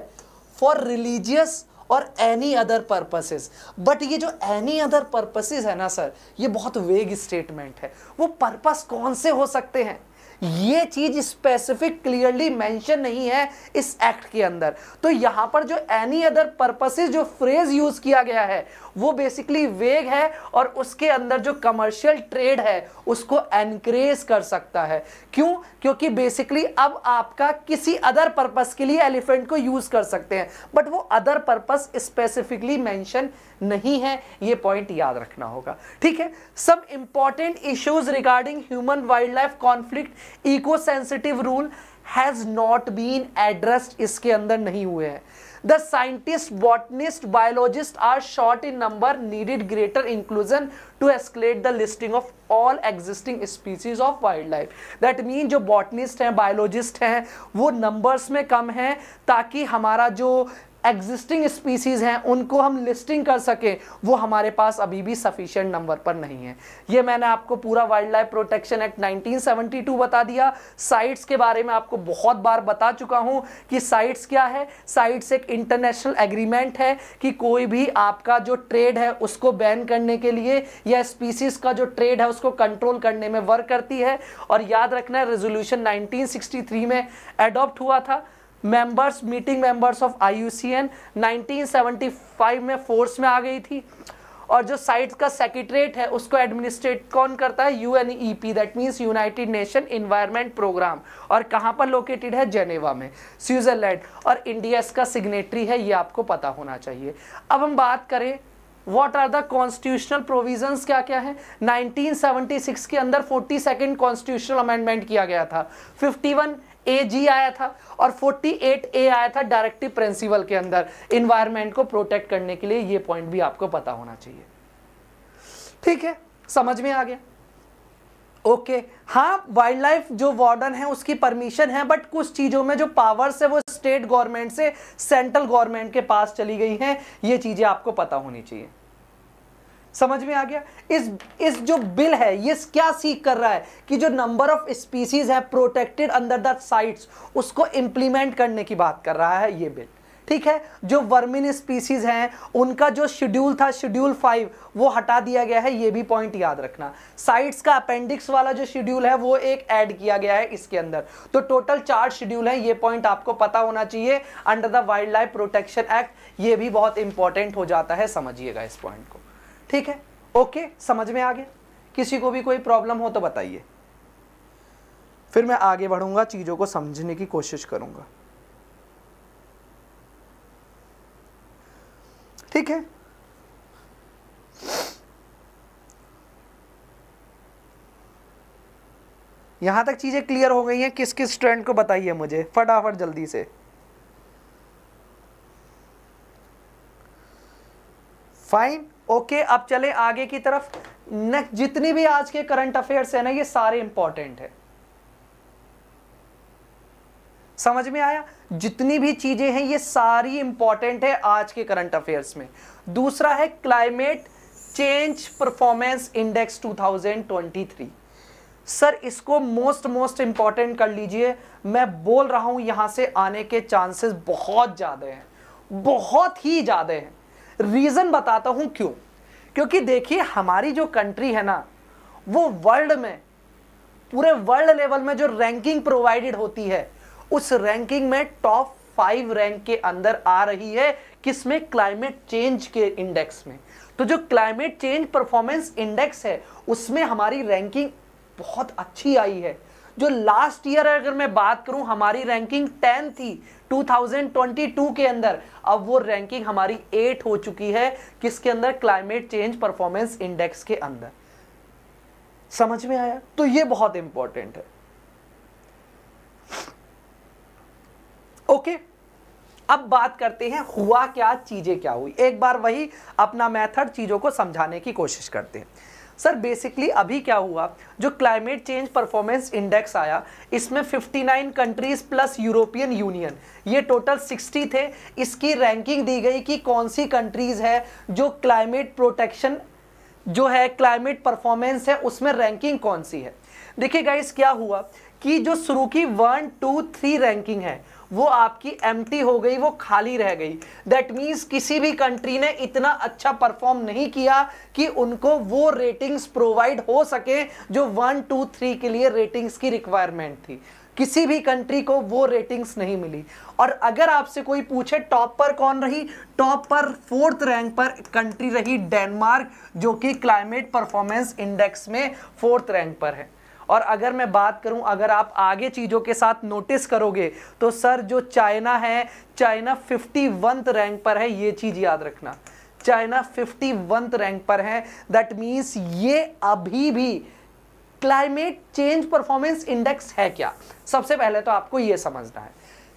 फॉर रिलीजियस और एनी अदर पर्पसेस बट ये जो एनी अदर पर्पसेस है ना सर ये बहुत वेग स्टेटमेंट है वो पर्पस कौन से हो सकते हैं ये चीज स्पेसिफिक क्लियरली मेंशन नहीं है इस एक्ट के अंदर तो यहां पर जो एनी अदर पर्पसेस जो फ्रेज यूज किया गया है वो बेसिकली वेग है और उसके अंदर जो कमर्शियल ट्रेड है उसको एनकरेज कर सकता है क्यों क्योंकि बेसिकली अब आपका किसी अदर पर्पस के लिए एलिफेंट को यूज कर सकते हैं बट वो अदर पर्पस स्पेसिफिकली मेंशन नहीं है ये पॉइंट याद रखना होगा ठीक है some important issues regarding human wildlife conflict eco sensitive rule has not been addressed इसके अंदर नहीं हुए हैं the scientist botanist biologist are short in number needed greater inclusion to escalate the listing of all existing species of wild wildlife that mean जो botanist हैं biologist हैं वो numbers में कम हैं ताकि हमारा जो एग्जिस्टिंग स्पीसीज़ हैं उनको हम लिस्टिंग कर सकें वो हमारे पास अभी भी सफिशेंट नंबर पर नहीं है ये मैंने आपको पूरा वाइल्ड लाइफ प्रोटेक्शन एक्ट 1972 बता दिया साइट्स के बारे में आपको बहुत बार बता चुका हूँ कि साइट्स क्या है साइट्स एक इंटरनेशनल एग्रीमेंट है कि कोई भी आपका जो ट्रेड है उसको बैन करने के लिए या स्पीसीज़ का जो ट्रेड है उसको कंट्रोल करने में वर्क करती है और याद रखना है रेजोल्यूशन 1963 में एडॉप्ट हुआ था members meeting members of IUCN 1975 में फोर्स में आ गई थी और जो साइट का सेक्रेटरीट है उसको एडमिनिस्ट्रेट कौन करता है U N E P that means United Nation environment programme और कहाँ पर लोकेटेड है जेनेवा में स्विट्ज़रलैंड और इंडिया इसका सिग्नेटरी है ये आपको पता होना चाहिए अब हम बात करें what are the constitutional provisions क्या क्या है 1976 के अंदर फोर्टी सेकेंड कॉन्स्टिट्यूशनल अमेंडमेंट किया गया था 51 ए जी आया था और 48 ए आया था डायरेक्टिव प्रिंसिपल के अंदर इन्वायरमेंट को प्रोटेक्ट करने के लिए ये पॉइंट भी आपको पता होना चाहिए ठीक है समझ में आ गया ओके okay. हाँ वाइल्ड लाइफ जो वार्डन है उसकी परमिशन है बट कुछ चीज़ों में जो पावर्स है वो स्टेट गवर्नमेंट से सेंट्रल गवर्नमेंट के पास चली गई हैं ये चीज़ें आपको पता होनी चाहिए समझ में आ गया इस इस जो बिल है ये क्या सीख कर रहा है कि जो नंबर ऑफ स्पीसीज है प्रोटेक्टेड अंडर द साइट्स उसको इम्प्लीमेंट करने की बात कर रहा है ये बिल ठीक है जो वर्मिन स्पीसीज हैं उनका जो शेड्यूल था शेड्यूल फाइव वो हटा दिया गया है ये भी पॉइंट याद रखना साइट्स का अपेंडिक्स वाला जो शेड्यूल है वो एक ऐड किया गया है इसके अंदर तो टोटल चार शेड्यूल है ये पॉइंट आपको पता होना चाहिए under the wild life protection act ये भी बहुत इंपॉर्टेंट हो जाता है समझिएगा इस पॉइंट को ठीक है ओके समझ में आ गया किसी को भी कोई प्रॉब्लम हो तो बताइए फिर मैं आगे बढ़ूंगा चीज़ों को समझने की कोशिश करूंगा ठीक है यहां तक चीजें क्लियर हो गई हैं किस किस ट्रेंड को बताइए मुझे फटाफट जल्दी से फाइन ओके अब चले आगे की तरफ नेक्स्ट जितनी भी आज के करंट अफेयर्स है ना ये सारे इंपॉर्टेंट है समझ में आया जितनी भी चीजें हैं ये सारी इंपॉर्टेंट है आज के करंट अफेयर्स में दूसरा है climate change performance index 2023 sir इसको मोस्ट मोस्ट इंपॉर्टेंट कर लीजिए मैं बोल रहा हूं यहां से आने के चांसेस बहुत ज्यादा हैं बहुत ही ज्यादा हैं रीजन बताता हूं क्यों क्योंकि देखिए हमारी जो कंट्री है ना वो वर्ल्ड में पूरे वर्ल्ड लेवल में जो रैंकिंग प्रोवाइडेड होती है उस रैंकिंग में टॉप फाइव रैंक के अंदर आ रही है किसमें क्लाइमेट चेंज के इंडेक्स में तो जो क्लाइमेट चेंज परफॉर्मेंस इंडेक्स है उसमें हमारी रैंकिंग बहुत अच्छी आई है जो लास्ट ईयर अगर मैं बात करूं हमारी रैंकिंग टेन थी 2022 के अंदर अब वो रैंकिंग हमारी एट हो चुकी है किसके अंदर क्लाइमेट चेंज परफॉर्मेंस इंडेक्स के अंदर समझ में आया तो ये बहुत इंपॉर्टेंट है ओके अब बात करते हैं हुआ क्या चीजें क्या हुई एक बार वही अपना मेथड चीजों को समझाने की कोशिश करते हैं सर बेसिकली अभी क्या हुआ जो क्लाइमेट चेंज परफॉर्मेंस इंडेक्स आया इसमें 59 कंट्रीज प्लस यूरोपियन यूनियन ये टोटल 60 थे इसकी रैंकिंग दी गई कि कौन सी कंट्रीज है जो क्लाइमेट प्रोटेक्शन जो है क्लाइमेट परफॉर्मेंस है उसमें रैंकिंग कौन सी है देखिए गाइस क्या हुआ कि जो शुरू की वन टू थ्री रैंकिंग है वो आपकी एम हो गई वो खाली रह गई दैट मीन्स किसी भी कंट्री ने इतना अच्छा परफॉर्म नहीं किया कि उनको वो रेटिंग्स प्रोवाइड हो सके जो वन टू थ्री के लिए रेटिंग्स की रिक्वायरमेंट थी किसी भी कंट्री को वो रेटिंग्स नहीं मिली और अगर आपसे कोई पूछे टॉप पर कौन रही टॉप पर फोर्थ रैंक पर कंट्री रही डेनमार्क जो कि क्लाइमेट परफॉर्मेंस इंडेक्स में फोर्थ रैंक पर है और अगर मैं बात करूं अगर आप आगे चीज़ों के साथ नोटिस करोगे तो सर जो चाइना है चाइना फिफ्टी रैंक पर है ये चीज़ याद रखना चाइना फिफ्टी रैंक पर है दैट मीन्स ये अभी भी क्लाइमेट चेंज परफॉर्मेंस इंडेक्स है क्या सबसे पहले तो आपको यह समझना है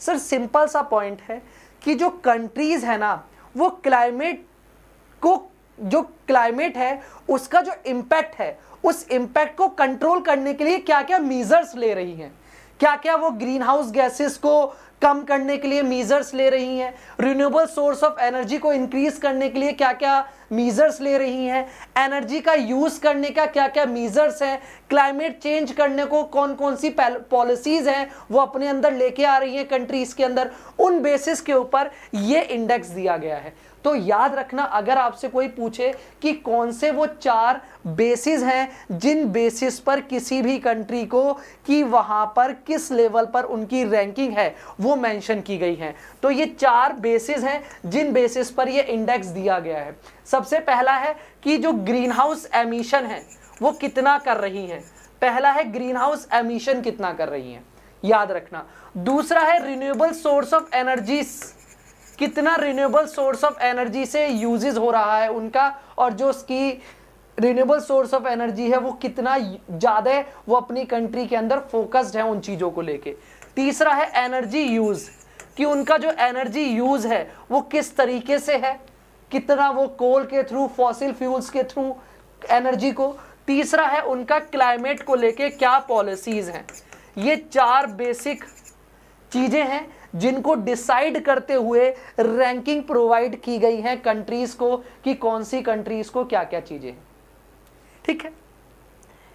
सर सिंपल सा पॉइंट है कि जो कंट्रीज़ है ना वो क्लाइमेट को जो क्लाइमेट है उसका जो इंपैक्ट है उस इंपैक्ट को कंट्रोल करने के लिए क्या क्या मीजर्स ले रही हैं क्या क्या वो ग्रीन हाउस गैसेस को कम करने के लिए मीजर्स ले रही हैं रिन्यूएबल सोर्स ऑफ एनर्जी को इंक्रीज करने के लिए क्या क्या मीजर्स ले रही हैं एनर्जी का यूज़ करने का क्या क्या मीजर्स हैं क्लाइमेट चेंज करने को कौन कौन सी पॉलिसीज़ हैं वो अपने अंदर लेके आ रही हैं कंट्रीज़ के अंदर उन बेसिस के ऊपर ये इंडेक्स दिया गया है तो याद रखना अगर आपसे कोई पूछे कि कौन से वो चार बेसिस हैं जिन बेसिस पर किसी भी कंट्री को कि वहां पर किस लेवल पर उनकी रैंकिंग है वो मेंशन की गई है तो ये चार बेसिस हैं जिन बेसिस पर ये इंडेक्स दिया गया है सबसे पहला है कि जो ग्रीन हाउस एमिशन है वो कितना कर रही हैं पहला है ग्रीन हाउस एमिशन कितना कर रही हैं याद रखना दूसरा है रिन्यूएबल सोर्स ऑफ एनर्जीज कितना रिन्यूएबल सोर्स ऑफ एनर्जी से यूजेस हो रहा है उनका और जो उसकी रिन्यूएबल सोर्स ऑफ एनर्जी है वो कितना ज़्यादा वो अपनी कंट्री के अंदर फोकस्ड है उन चीज़ों को लेके तीसरा है एनर्जी यूज़ कि उनका जो एनर्जी यूज़ है वो किस तरीके से है कितना वो कोल के थ्रू फॉसिल फ्यूल्स के थ्रू एनर्जी को तीसरा है उनका क्लाइमेट को लेके क्या पॉलिसीज़ हैं ये चार बेसिक चीज़ें हैं जिनको डिसाइड करते हुए रैंकिंग प्रोवाइड की गई है कंट्रीज को कि कौन सी कंट्रीज को क्या क्या चीज़ें हैं ठीक है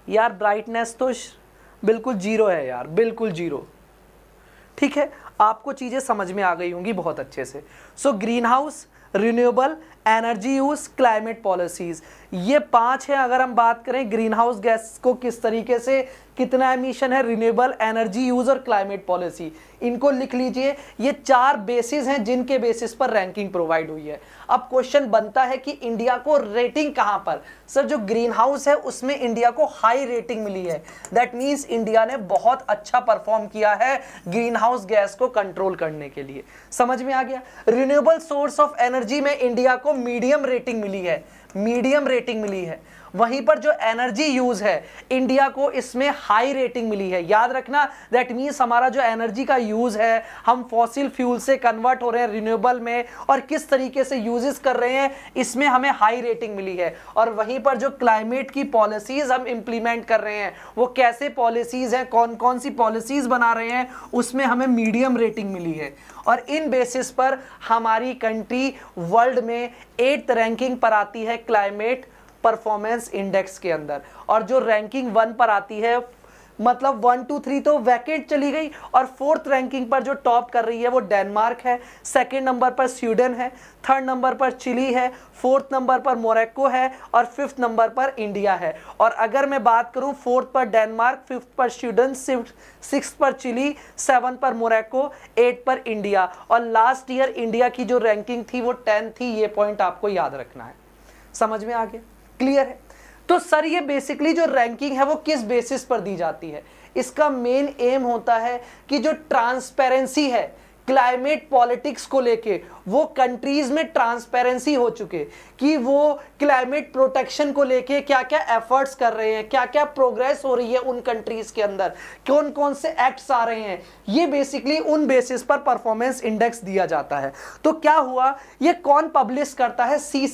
यार ब्राइटनेस तो बिल्कुल जीरो है यार बिल्कुल जीरो ठीक है आपको चीज़ें समझ में आ गई होंगी बहुत अच्छे से so greenhouse renewable energy use climate policies ये पांच है अगर हम बात करें ग्रीन हाउस गैस को किस तरीके से कितना एमिशन है रिन्यूएबल एनर्जी यूज और क्लाइमेट पॉलिसी इनको लिख लीजिए ये चार बेसिस हैं जिनके बेसिस पर रैंकिंग प्रोवाइड हुई है अब क्वेश्चन बनता है कि इंडिया को रेटिंग कहां पर सर जो ग्रीन हाउस है उसमें इंडिया को हाई रेटिंग मिली है दैट मीन्स इंडिया ने बहुत अच्छा परफॉर्म किया है ग्रीन हाउस गैस को कंट्रोल करने के लिए समझ में आ गया रिन्यूएबल सोर्स ऑफ एनर्जी में इंडिया को मीडियम रेटिंग मिली है मीडियम रेटिंग मिली है वहीं पर जो एनर्जी यूज है इंडिया को इसमें हाई रेटिंग मिली है याद रखना दैट मीन्स हमारा जो एनर्जी का यूज है हम फॉसिल फ्यूल से कन्वर्ट हो रहे हैं रिन्यूएबल में और किस तरीके से यूजेस कर रहे हैं इसमें हमें हाई रेटिंग मिली है और वहीं पर जो क्लाइमेट की पॉलिसीज हम इंप्लीमेंट कर रहे हैं वो कैसे पॉलिसीज हैं कौन कौन सी पॉलिसीज बना रहे हैं उसमें हमें मीडियम रेटिंग मिली है और इन बेसिस पर हमारी कंट्री वर्ल्ड में एट्थ रैंकिंग पर आती है क्लाइमेट परफॉर्मेंस इंडेक्स के अंदर और जो रैंकिंग वन पर आती है मतलब वन टू थ्री तो वैकेट चली गई और फोर्थ रैंकिंग पर जो टॉप कर रही है वो डेनमार्क है सेकंड नंबर पर स्वीडन है थर्ड नंबर पर चिली है फोर्थ नंबर पर मोरक्को है और फिफ्थ नंबर पर इंडिया है और अगर मैं बात करूं फोर्थ पर डेनमार्क फिफ्थ पर स्वीडन सिक्स पर चिली सेवन पर मोरक्को एट पर इंडिया और लास्ट ईयर इंडिया की जो रैंकिंग थी वो टेन थी ये पॉइंट आपको याद रखना है समझ में आ गया क्लियर है तो सर ये बेसिकली जो रैंकिंग है वो किस बेसिस पर दी जाती है इसका मेन एम होता है कि जो ट्रांसपेरेंसी है क्लाइमेट पॉलिटिक्स को लेके वो कंट्रीज में ट्रांसपेरेंसी हो चुके कि वो क्लाइमेट प्रोटेक्शन को लेके क्या क्या एफर्ट्स कर रहे हैं क्या क्या प्रोग्रेस हो रही है उन कंट्रीज के अंदर कौन कौन से एक्ट्स आ रहे हैं ये बेसिकली उन बेसिस पर परफॉर्मेंस इंडेक्स दिया जाता है तो क्या हुआ ये कौन पब्लिश करता है सी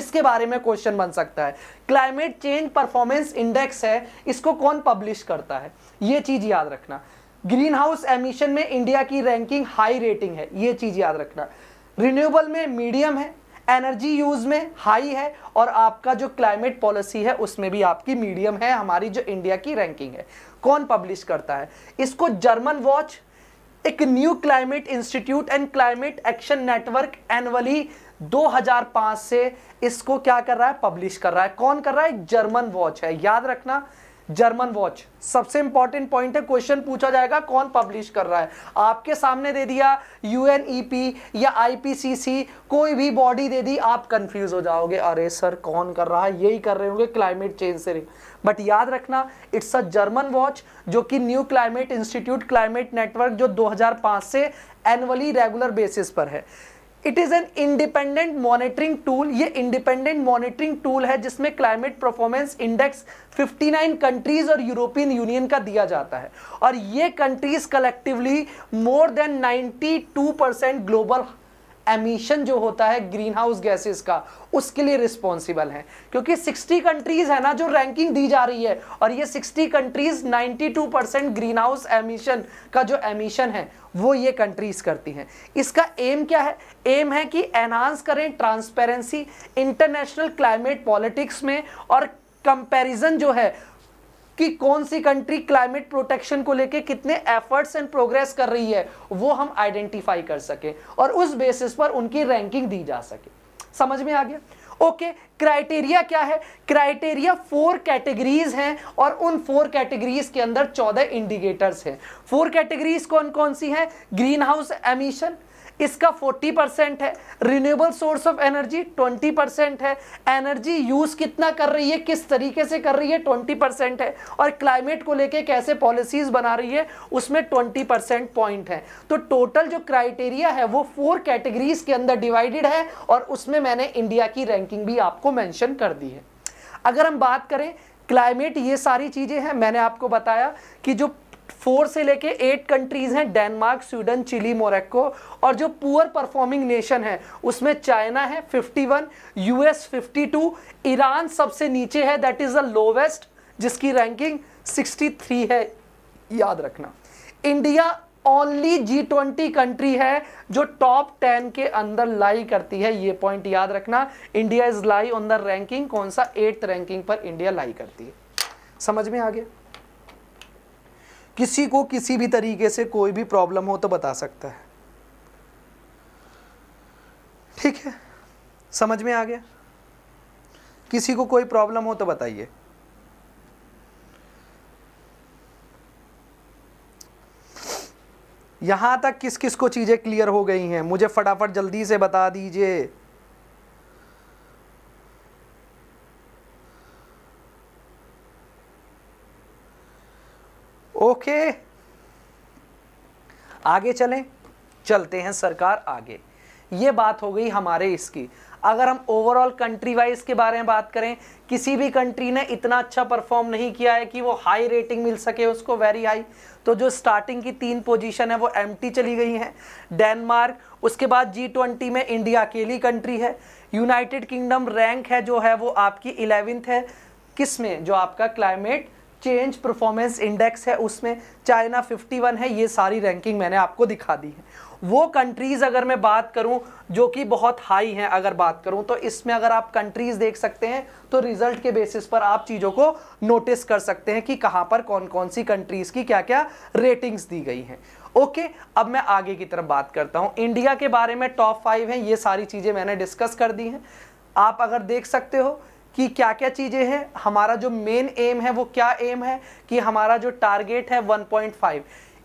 इसके बारे में क्वेश्चन बन सकता है क्लाइमेट चेंज परफॉर्मेंस इंडेक्स है इसको कौन पब्लिश करता है ये चीज याद रखना ग्रीन हाउस एमिशन में इंडिया की रैंकिंग हाई रेटिंग है ये चीज़ याद रखना रिन्यूएबल में मीडियम है एनर्जी यूज में हाई है और आपका जो क्लाइमेट पॉलिसी है उसमें भी आपकी मीडियम है हमारी जो इंडिया की रैंकिंग है कौन पब्लिश करता है इसको जर्मन वॉच एक New Climate Institute and Climate Action Network annually 2005 से इसको क्या कर रहा है पब्लिश कर रहा है कौन कर रहा है जर्मन वॉच है याद रखना जर्मन वॉच सबसे इंपॉर्टेंट पॉइंट है क्वेश्चन पूछा जाएगा कौन पब्लिश कर रहा है आपके सामने दे दिया यूएनईपी e या आईपीसीसी कोई भी बॉडी दे दी आप कंफ्यूज हो जाओगे अरे सर कौन कर रहा है यही कर रहे होंगे क्लाइमेट चेंज से बट याद रखना इट्स अ जर्मन वॉच जो कि New Climate Institute Climate Network जो दो से एनुअली रेगुलर बेसिस पर है it is an independent monitoring tool ये इंडिपेंडेंट मॉनिटरिंग टूल है जिसमें क्लाइमेट परफॉर्मेंस इंडेक्स 59 कंट्रीज और यूरोपियन यूनियन का दिया जाता है और ये countries collectively more than 92 percent global emission जो होता है ग्रीन हाउस गैसेस का उसके लिए रिस्पॉन्सिबल है क्योंकि 60 कंट्रीज है ना जो रैंकिंग दी जा रही है और ये 60 countries 92 percent greenhouse emission का जो एमिशन है वो ये कंट्रीज करती हैं इसका एम क्या है एम है कि एनहांस करें ट्रांसपेरेंसी इंटरनेशनल क्लाइमेट पॉलिटिक्स में और कंपेरिजन जो है कि कौन सी कंट्री क्लाइमेट प्रोटेक्शन को लेके कितने एफर्ट्स एंड प्रोग्रेस कर रही है वो हम आइडेंटिफाई कर सके और उस बेसिस पर उनकी रैंकिंग दी जा सके समझ में आ गया ओके okay, क्राइटेरिया क्या है क्राइटेरिया फोर कैटेगरीज हैं और उन फोर कैटेगरीज के अंदर चौदह इंडिकेटर्स हैं फोर कैटेगरीज कौन कौन सी हैं ग्रीन हाउस एमिशन इसका 40 परसेंट है renewable source of energy 20 percent है एनर्जी यूज कितना कर रही है किस तरीके से कर रही है 20 परसेंट है और क्लाइमेट को लेके कैसे पॉलिसीज बना रही है उसमें 20 परसेंट पॉइंट है तो टोटल जो क्राइटेरिया है वो फोर कैटेगरीज के अंदर डिवाइडेड है और उसमें मैंने इंडिया की रैंकिंग भी आपको मैंशन कर दी है अगर हम बात करें क्लाइमेट ये सारी चीज़ें हैं मैंने आपको बताया कि जो फोर से लेके एट कंट्रीज हैं डेनमार्क स्वीडन चिली मोरक्को और जो पुअर परफॉर्मिंग नेशन है उसमें चाइना है 51 यूएस 52 ईरान सबसे नीचे है दैट इज़ द लोवेस्ट जिसकी रैंकिंग 63 है याद रखना India only G twenty country है जो टॉप टेन के अंदर लाई करती है ये पॉइंट याद रखना India is lie on the ranking कौन सा एट रैंकिंग पर इंडिया लाई करती है समझ में आ गया किसी को किसी भी तरीके से कोई भी प्रॉब्लम हो तो बता सकता है ठीक है समझ में आ गया किसी को कोई प्रॉब्लम हो तो बताइए यहां तक किस किस को चीज़ें क्लियर हो गई हैं मुझे फटाफट जल्दी से बता दीजिए ओके आगे चलें चलते हैं सरकार आगे ये बात हो गई हमारे इसकी अगर हम ओवरऑल कंट्री वाइज के बारे में बात करें किसी भी कंट्री ने इतना अच्छा परफॉर्म नहीं किया है कि वो हाई रेटिंग मिल सके उसको वेरी हाई तो जो स्टार्टिंग की तीन पोजीशन है वो एम चली गई हैं डेनमार्क उसके बाद जी ट्वेंटी में इंडिया अकेली कंट्री है यूनाइटेड किंगडम रैंक है जो है वो आपकी इलेवेंथ है किस में जो आपका क्लाइमेट चेंज परफॉर्मेंस इंडेक्स है उसमें चाइना 51 है ये सारी रैंकिंग मैंने आपको दिखा दी है वो कंट्रीज़ अगर मैं बात करूं जो कि बहुत हाई हैं अगर बात करूं तो इसमें अगर आप कंट्रीज़ देख सकते हैं तो रिजल्ट के बेसिस पर आप चीज़ों को नोटिस कर सकते हैं कि कहाँ पर कौन कौन सी कंट्रीज़ की क्या क्या रेटिंग्स दी गई हैं ओके okay, अब मैं आगे की तरफ बात करता हूँ इंडिया के बारे में टॉप फाइव हैं ये सारी चीज़ें मैंने डिस्कस कर दी हैं आप अगर देख सकते हो कि क्या क्या चीज़ें हैं हमारा जो मेन एम है वो क्या एम है कि हमारा जो टारगेट है 1.5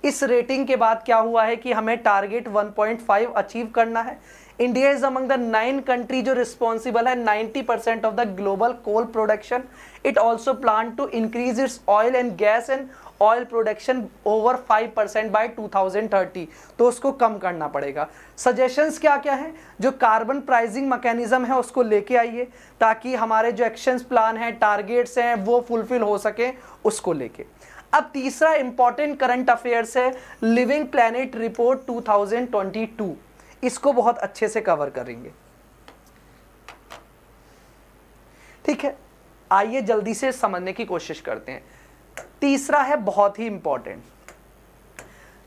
इस रेटिंग के बाद क्या हुआ है कि हमें टारगेट 1.5 अचीव करना है India is among the nine country जो रिस्पॉन्सिबल है 90 percent of the global coal production it also plan to increase its oil and gas and oil production over 5 percent by thirty तो उसको कम करना पड़ेगा suggestions क्या क्या हैं जो कार्बन प्राइजिंग मैकेनिज्म है उसको लेके आइए ताकि हमारे जो एक्शन प्लान हैं टारगेट्स हैं वो फुलफिल हो सके उसको लेके अब तीसरा इंपॉर्टेंट करंट अफेयर्स है लिविंग प्लानिट रिपोर्ट टू इसको बहुत अच्छे से कवर करेंगे ठीक है आइए जल्दी से समझने की कोशिश करते हैं तीसरा है बहुत ही इंपॉर्टेंट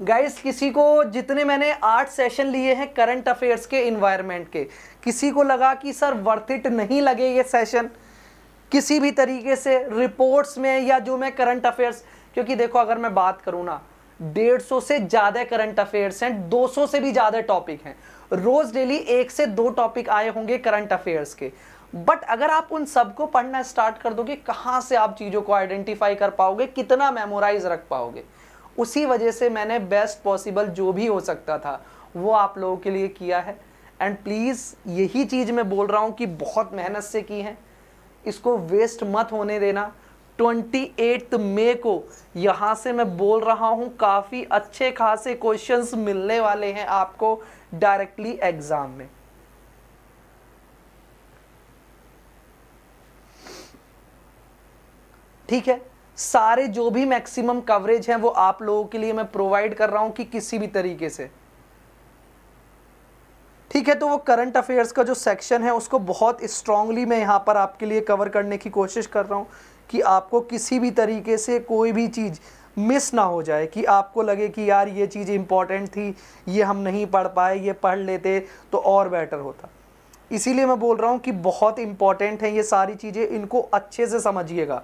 गाइस किसी को जितने मैंने आठ सेशन लिए हैं करंट अफेयर्स के इन्वायरमेंट के किसी को लगा कि सर वर्थ इट नहीं लगे ये सेशन किसी भी तरीके से रिपोर्ट्स में या जो मैं करंट अफेयर्स क्योंकि देखो अगर मैं बात करूँ ना डेढ़ सौ से ज़्यादा करंट अफेयर्स हैं दो सौ से भी ज़्यादा टॉपिक हैं रोज़ डेली एक से दो टॉपिक आए होंगे करंट अफेयर्स के बट अगर आप उन सबको पढ़ना स्टार्ट कर दोगे कहाँ से आप चीज़ों को आइडेंटिफाई कर पाओगे कितना मेमोराइज रख पाओगे उसी वजह से मैंने बेस्ट पॉसिबल जो भी हो सकता था वो आप लोगों के लिए किया है एंड प्लीज़ यही चीज़ मैं बोल रहा हूँ कि बहुत मेहनत से की है इसको वेस्ट मत होने देना ट्वेंटी एट मे को यहाँ से मैं बोल रहा हूँ काफ़ी अच्छे खासे क्वेश्चंस मिलने वाले हैं आपको डायरेक्टली एग्ज़ाम में ठीक है सारे जो भी मैक्सिमम कवरेज है वो आप लोगों के लिए मैं प्रोवाइड कर रहा हूं कि किसी भी तरीके से ठीक है तो वो करंट अफेयर्स का जो सेक्शन है उसको बहुत स्ट्रांगली मैं यहां पर आपके लिए कवर करने की कोशिश कर रहा हूं कि आपको किसी भी तरीके से कोई भी चीज़ मिस ना हो जाए कि आपको लगे कि यार ये चीज़ इम्पॉर्टेंट थी ये हम नहीं पढ़ पाए ये पढ़ लेते तो और बेटर होता इसीलिए मैं बोल रहा हूँ कि बहुत इम्पॉर्टेंट हैं ये सारी चीज़ें इनको अच्छे से समझिएगा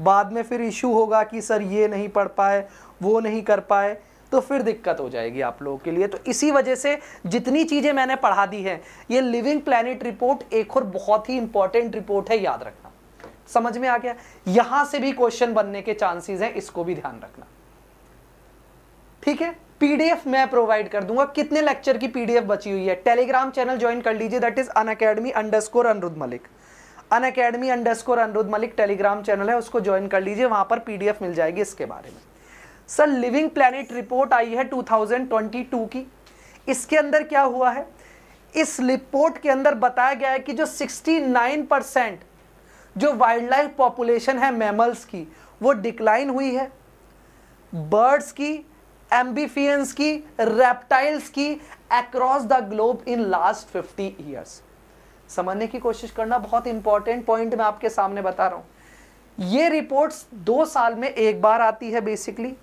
बाद में फिर इशू होगा कि सर ये नहीं पढ़ पाए वो नहीं कर पाए तो फिर दिक्कत हो जाएगी आप लोगों के लिए तो इसी वजह से जितनी चीज़ें मैंने पढ़ा दी हैं ये लिविंग प्लानट रिपोर्ट एक और बहुत ही इम्पॉर्टेंट रिपोर्ट है याद रखना समझ में आ गया यहां से भी क्वेश्चन बनने के चांसेस हैं इसको भी ध्यान रखना ठीक है पीडीएफ मैं प्रोवाइड कर दूंगा कितने लेक्चर की पीडीएफ बची हुई है टेलीग्राम चैनल ज्वाइन कर लीजिए that is Unacademy underscore Anuruddh Malik Unacademy underscore Anuruddh Malik Telegram channel है उसको ज्वाइन कर लीजिए वहां पर पीडीएफ मिल जाएगी इसके बारे में सर लिविंग प्लेनेट रिपोर्ट आई है 2022 की इसके अंदर क्या हुआ है इस रिपोर्ट के अंदर बताया गया है कि जो 69 परसेंट जो वाइल्ड लाइफ पॉपुलेशन है मैमल्स की वो डिक्लाइन हुई है बर्ड्स की एम्बीफियंस की रेप्टाइल्स की across the globe in last 50 years समझने की कोशिश करना बहुत इंपॉर्टेंट पॉइंट मैं आपके सामने बता रहा हूं ये रिपोर्ट्स दो साल में एक बार आती है बेसिकली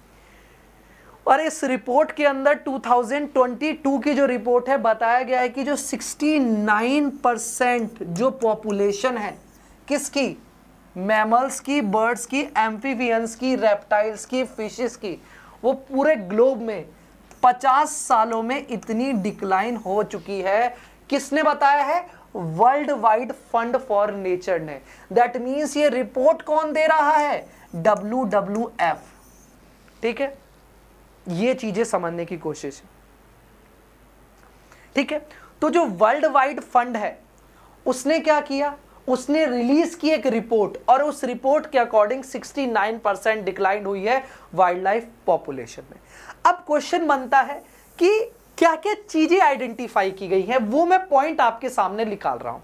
और इस रिपोर्ट के अंदर 2022 की जो रिपोर्ट है बताया गया है कि जो 69 परसेंट जो पॉपुलेशन है किसकी मैमल्स की बर्ड्स की एम्फीबियंस की रेप्टाइल्स की फिशेस की वो पूरे ग्लोब में 50 सालों में इतनी डिक्लाइन हो चुकी है किसने बताया है world wide Fund for Nature ने दैट मींस ये रिपोर्ट कौन दे रहा है डब्ल्यू डब्ल्यू एफ ठीक है ये चीजें समझने की कोशिश है ठीक है तो जो वर्ल्ड वाइड फंड है उसने क्या किया उसने रिलीज की एक रिपोर्ट और उस रिपोर्ट के अकॉर्डिंग 69 परसेंट डिक्लाइन हुई है वाइल्ड लाइफ पॉपुलेशन में अब क्वेश्चन बनता है कि क्या क्या चीज़ें आइडेंटिफाई की गई हैं वो मैं पॉइंट आपके सामने निकाल रहा हूं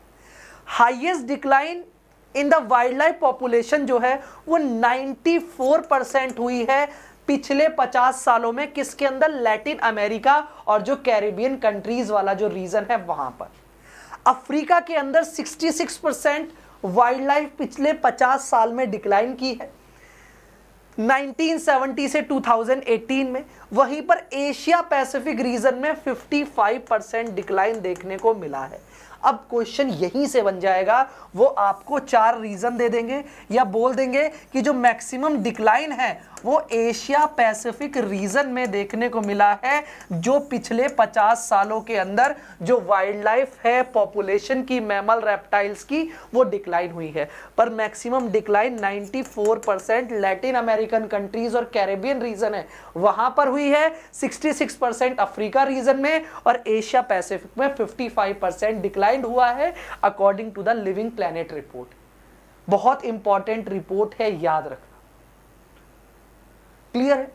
highest decline in the wild life population जो है वो 94 परसेंट हुई है पिछले 50 सालों में किसके अंदर लैटिन अमेरिका और जो कैरेबियन कंट्रीज वाला जो रीजन है वहां पर अफ्रीका के अंदर 66 परसेंट वाइल्ड लाइफ पिछले 50 साल में डिक्लाइन की है 1970 से 2018 में वहीं पर एशिया पैसिफिक रीजन में 55 परसेंट डिक्लाइन देखने को मिला है अब क्वेश्चन यहीं से बन जाएगा वो आपको चार रीज़न दे देंगे या बोल देंगे कि जो मैक्सिमम डिक्लाइन है वो एशिया पैसिफिक रीजन में देखने को मिला है जो पिछले 50 सालों के अंदर जो वाइल्ड लाइफ है पॉपुलेशन की मैमल रेप्टाइल्स की वो डिक्लाइन हुई है पर maximum decline 94 percent Latin American countries और कैरेबियन रीजन है वहां पर हुई है 66 परसेंट अफ्रीका रीजन में और एशिया पैसिफिक में 55 परसेंट डिक्लाइन हुआ है according to the Living Planet Report बहुत इंपॉर्टेंट रिपोर्ट है याद रखना क्लियर है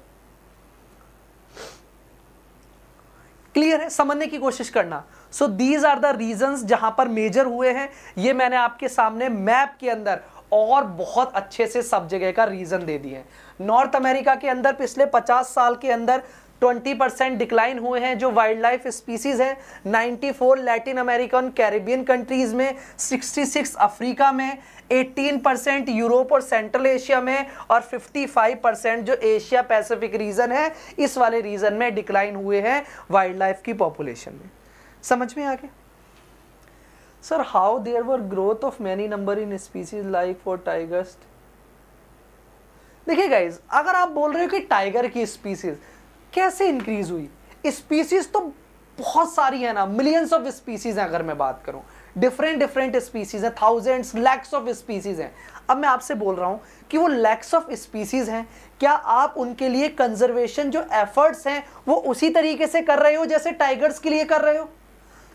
क्लियर है समझने की कोशिश करना so these are the region जहां पर मेजर हुए हैं ये मैंने आपके सामने मैप के अंदर और बहुत अच्छे से सब जगह का रीजन दे दिए नॉर्थ अमेरिका के अंदर पिछले 50 साल के अंदर ट्वेंटी परसेंट डिक्लाइन हुए हैं जो वाइल्ड लाइफ स्पीसीज़ है ninety four Latin American Caribbean countries में सिक्सटी सिक्स अफ्रीका में एटीन परसेंट यूरोप और सेंट्रल एशिया में और फिफ्टी फाइव परसेंट जो एशिया पैसिफिक रीजन है इस वाले रीजन में डिक्लाइन हुए हैं वाइल्ड लाइफ की पॉपुलेशन में समझ में आ गया sir how there were growth of many number in species like for tigers देखिए गाइज अगर आप बोल रहे हो कि टाइगर की स्पीसीज कैसे इंक्रीज हुई स्पीसीज तो बहुत सारी है ना मिलियंस ऑफ स्पीसीज हैं अगर मैं बात करूं डिफरेंट डिफरेंट स्पीसीज हैं थाउजेंड्स लैक्स ऑफ स्पीसीज हैं अब मैं आपसे बोल रहा हूं कि वो लैक्स ऑफ स्पीसीज हैं क्या आप उनके लिए कंजर्वेशन जो एफर्ट्स हैं वो उसी तरीके से कर रहे हो जैसे टाइगर्स के लिए कर रहे हो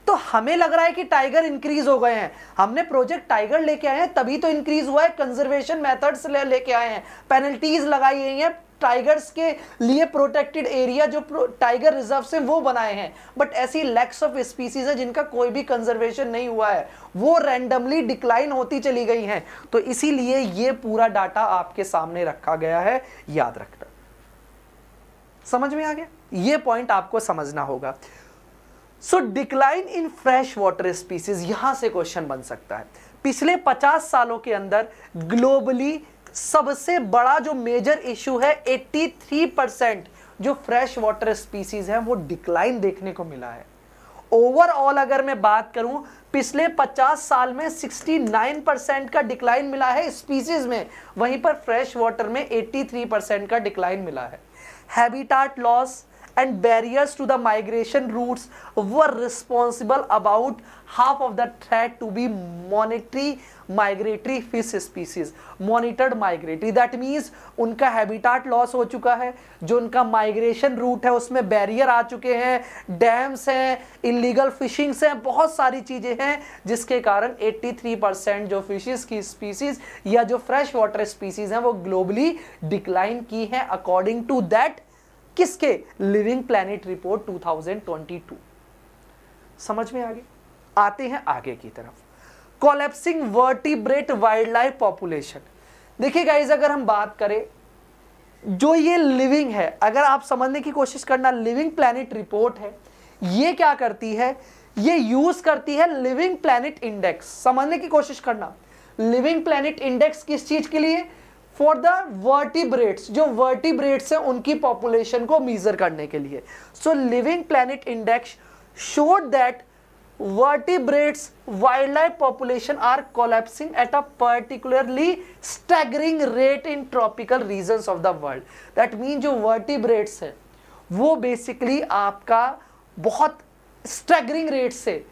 तो हमें लग रहा है कि टाइगर इंक्रीज हो गए हैं हमने प्रोजेक्ट टाइगर लेके आए हैं तभी तो इंक्रीज हुआ है कंजर्वेशन मेथड्स लेके आए हैं पेनल्टीज लगाई गई हैं टाइगर्स के लिए प्रोटेक्टेड एरिया जो टाइगर रिजर्व हैं वो बनाए हैं बट ऐसी लैक्स ऑफ स्पीसीज है जिनका कोई भी कंजर्वेशन नहीं हुआ है वो रैंडमली डिक्लाइन होती चली गई हैं तो इसीलिए ये पूरा डाटा आपके सामने रखा गया है याद रखना समझ में आ गया ये पॉइंट आपको समझना होगा so decline in freshwater species यहां से क्वेश्चन बन सकता है पिछले 50 सालों के अंदर ग्लोबली सबसे बड़ा जो मेजर इश्यू है 83 परसेंट जो फ्रेश वाटर स्पीसीज हैं वो डिक्लाइन देखने को मिला है ओवरऑल अगर मैं बात करूं पिछले 50 साल में 69 परसेंट का डिक्लाइन मिला है स्पीसीज में वहीं पर फ्रेश वाटर में 83 परसेंट का डिक्लाइन मिला है habitat loss and barriers to the migration routes were responsible about half of the threat to be monetary migratory fish species monitored migratory that means उनका हैबिटाट लॉस हो चुका है जो उनका माइग्रेशन रूट है उसमें बैरियर आ चुके हैं डैम्स हैं इलीगल फिशिंग्स हैं बहुत सारी चीज़ें हैं जिसके कारण 83 परसेंट जो फिशेस की स्पीसीज या जो फ्रेश वाटर स्पीसीज हैं वो ग्लोबली डिक्लाइन की हैं अकॉर्डिंग टू दैट किसके लिविंग प्लानिट रिपोर्ट 2022 समझ में आगे आते हैं आगे की तरफ collapsing vertebrate wild life population देखिए गाइज अगर हम बात करें जो ये लिविंग है अगर आप समझने की कोशिश करना लिविंग प्लानिट रिपोर्ट है ये क्या करती है ये यूज करती है लिविंग प्लानिट इंडेक्स समझने की कोशिश करना लिविंग प्लानिट इंडेक्स किस चीज के लिए फॉर द वर्टिब्रेट्स जो वर्टिब्रेट्स हैं उनकी पॉपुलेशन को मीजर करने के लिए so living planet index showed that vertebrates wild life population are collapsing at a particularly staggering rate in tropical region of the world that mean जो vertebrates है वो बेसिकली आपका बहुत स्टैगरिंग रेट से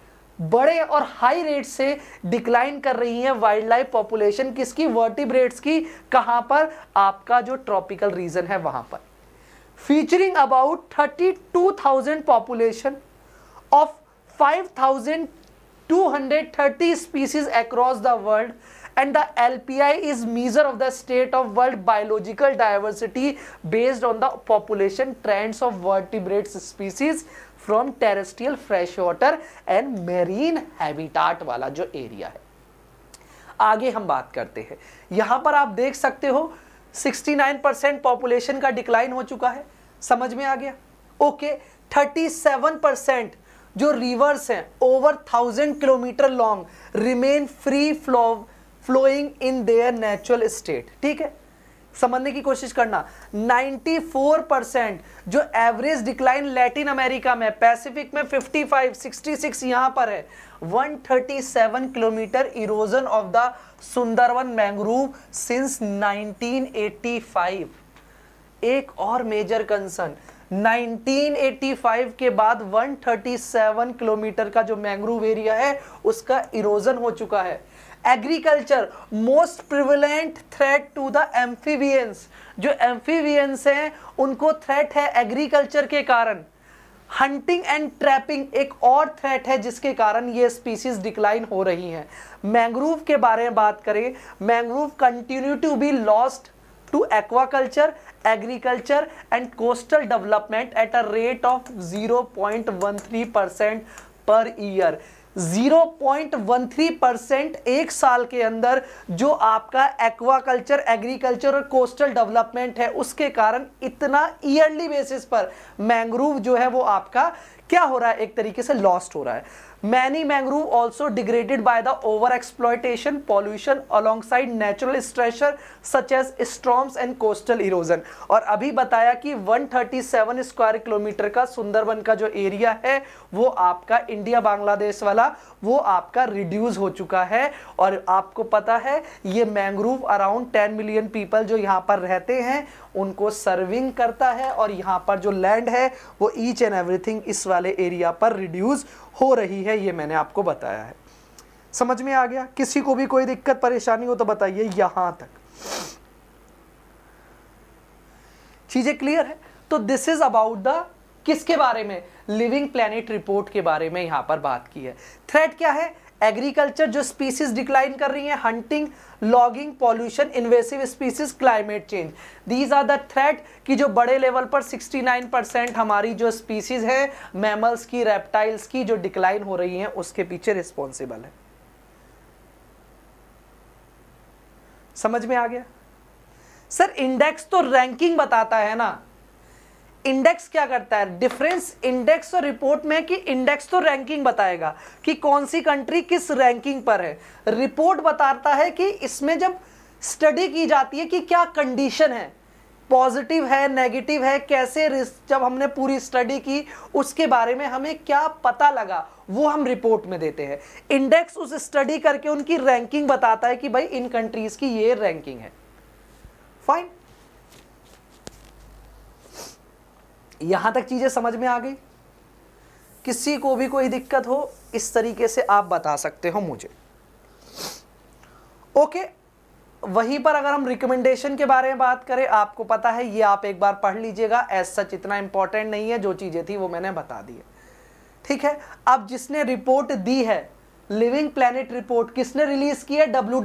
बड़े और हाई रेट से decline कर रही है वाइल्ड लाइफ पॉपुलेशन किसकी वर्टिब्रेट्स की कहां पर आपका जो ट्रॉपिकल रीजन है वहां पर featuring about thirty two thousand population of 5,230 species across the world and the LPI is measure of the state of world biological diversity based on the population trends of vertebrates species from terrestrial freshwater and marine habitat वाला जो area है आगे हम बात करते हैं यहाँ पर आप देख सकते हो 69 परसेंट पॉपुलेशन का डिक्लाइन हो चुका है समझ में आ गया ओके okay, 37 परसेंट जो रिवर्स हैं over thousand kilometre long remain free flow flowing in their natural state ठीक है समझने की कोशिश करना 94 परसेंट जो एवरेज डिक्लाइन लैटिन अमेरिका में पैसिफिक में 55, 66 यहां पर है 137 kilometre erosion of the Sundarban mangrove since 1985 एक और मेजर कंसर्न 1985 के बाद 137 किलोमीटर का जो मैंग्रोव एरिया है उसका इरोजन हो चुका है agriculture most prevalent threat to the amphibians जो एम्फीवियंस हैं उनको थ्रेट है एग्रीकल्चर के कारण हंटिंग एंड ट्रैपिंग एक और थ्रेट है जिसके कारण ये स्पीसीज डिक्लाइन हो रही हैं मैंग्रोव के बारे में बात करें mangrove continue to be lost to aquaculture agriculture and coastal development at a rate of 0.13% per year 0.13 percent एक साल के अंदर जो आपका एक्वाकल्चर एग्रीकल्चर और कोस्टल डेवलपमेंट है उसके कारण इतना ईयरली बेसिस पर मैंग्रोव जो है वो आपका क्या हो रहा है एक तरीके से लॉस्ट हो रहा है many mangrove also degraded by the over exploitation pollution alongside natural stressor such as storms and coastal erosion और अभी बताया कि 137 स्क्वायर किलोमीटर का सुंदरबन का जो एरिया है वो आपका इंडिया बांग्लादेश वाला वो आपका रिड्यूस हो चुका है और आपको पता है ये मैंग्रूव अराउंड 10 मिलियन पीपल जो यहाँ पर रहते हैं उनको सर्विंग करता है और यहाँ पर जो लैंड है वो ईच एंड एवरीथिंग इस वाले एरिया पर रिड्यूस हो रही है ये मैंने आपको बताया है समझ में आ गया किसी को भी कोई दिक्कत परेशानी हो तो बताइए यहां तक चीजें क्लियर है तो दिस इज अबाउट द किसके बारे में लिविंग प्लेनेट रिपोर्ट के बारे में यहां पर बात की है थ्रेड क्या है एग्रीकल्चर जो स्पीसीज डिक्लाइन कर रही हैं hunting logging pollution invasive species climate change these are the threat कि जो बड़े लेवल पर 69 परसेंट हमारी जो स्पीसीज है मैमल्स की रेप्टाइल्स की जो डिक्लाइन हो रही हैं उसके पीछे रिस्पॉन्सिबल है समझ में आ गया सर इंडेक्स तो रैंकिंग बताता है ना इंडेक्स क्या करता है डिफरेंस इंडेक्स और रिपोर्ट में कि इंडेक्स तो रैंकिंग बताएगा कि कौन सी कंट्री किस रैंकिंग पर है रिपोर्ट बताता है कि इसमें जब स्टडी की जाती है कि क्या कंडीशन है पॉजिटिव है नेगेटिव है कैसे जब हमने पूरी स्टडी की उसके बारे में हमें क्या पता लगा वो हम रिपोर्ट में देते हैं इंडेक्स उस स्टडी करके उनकी रैंकिंग बताता है कि भाई इन कंट्रीज़ की ये रैंकिंग है फाइन यहां तक चीजें समझ में आ गई किसी को भी कोई दिक्कत हो इस तरीके से आप बता सकते हो मुझे ओके वहीं पर अगर हम रिकमेंडेशन के बारे में बात करें आपको पता है ये आप एक बार पढ़ लीजिएगा एज सच इतना इंपॉर्टेंट नहीं है जो चीज़ें थी वो मैंने बता दी है ठीक है अब जिसने रिपोर्ट दी है लिविंग प्लानिट रिपोर्ट किसने रिलीज की है डब्ल्यू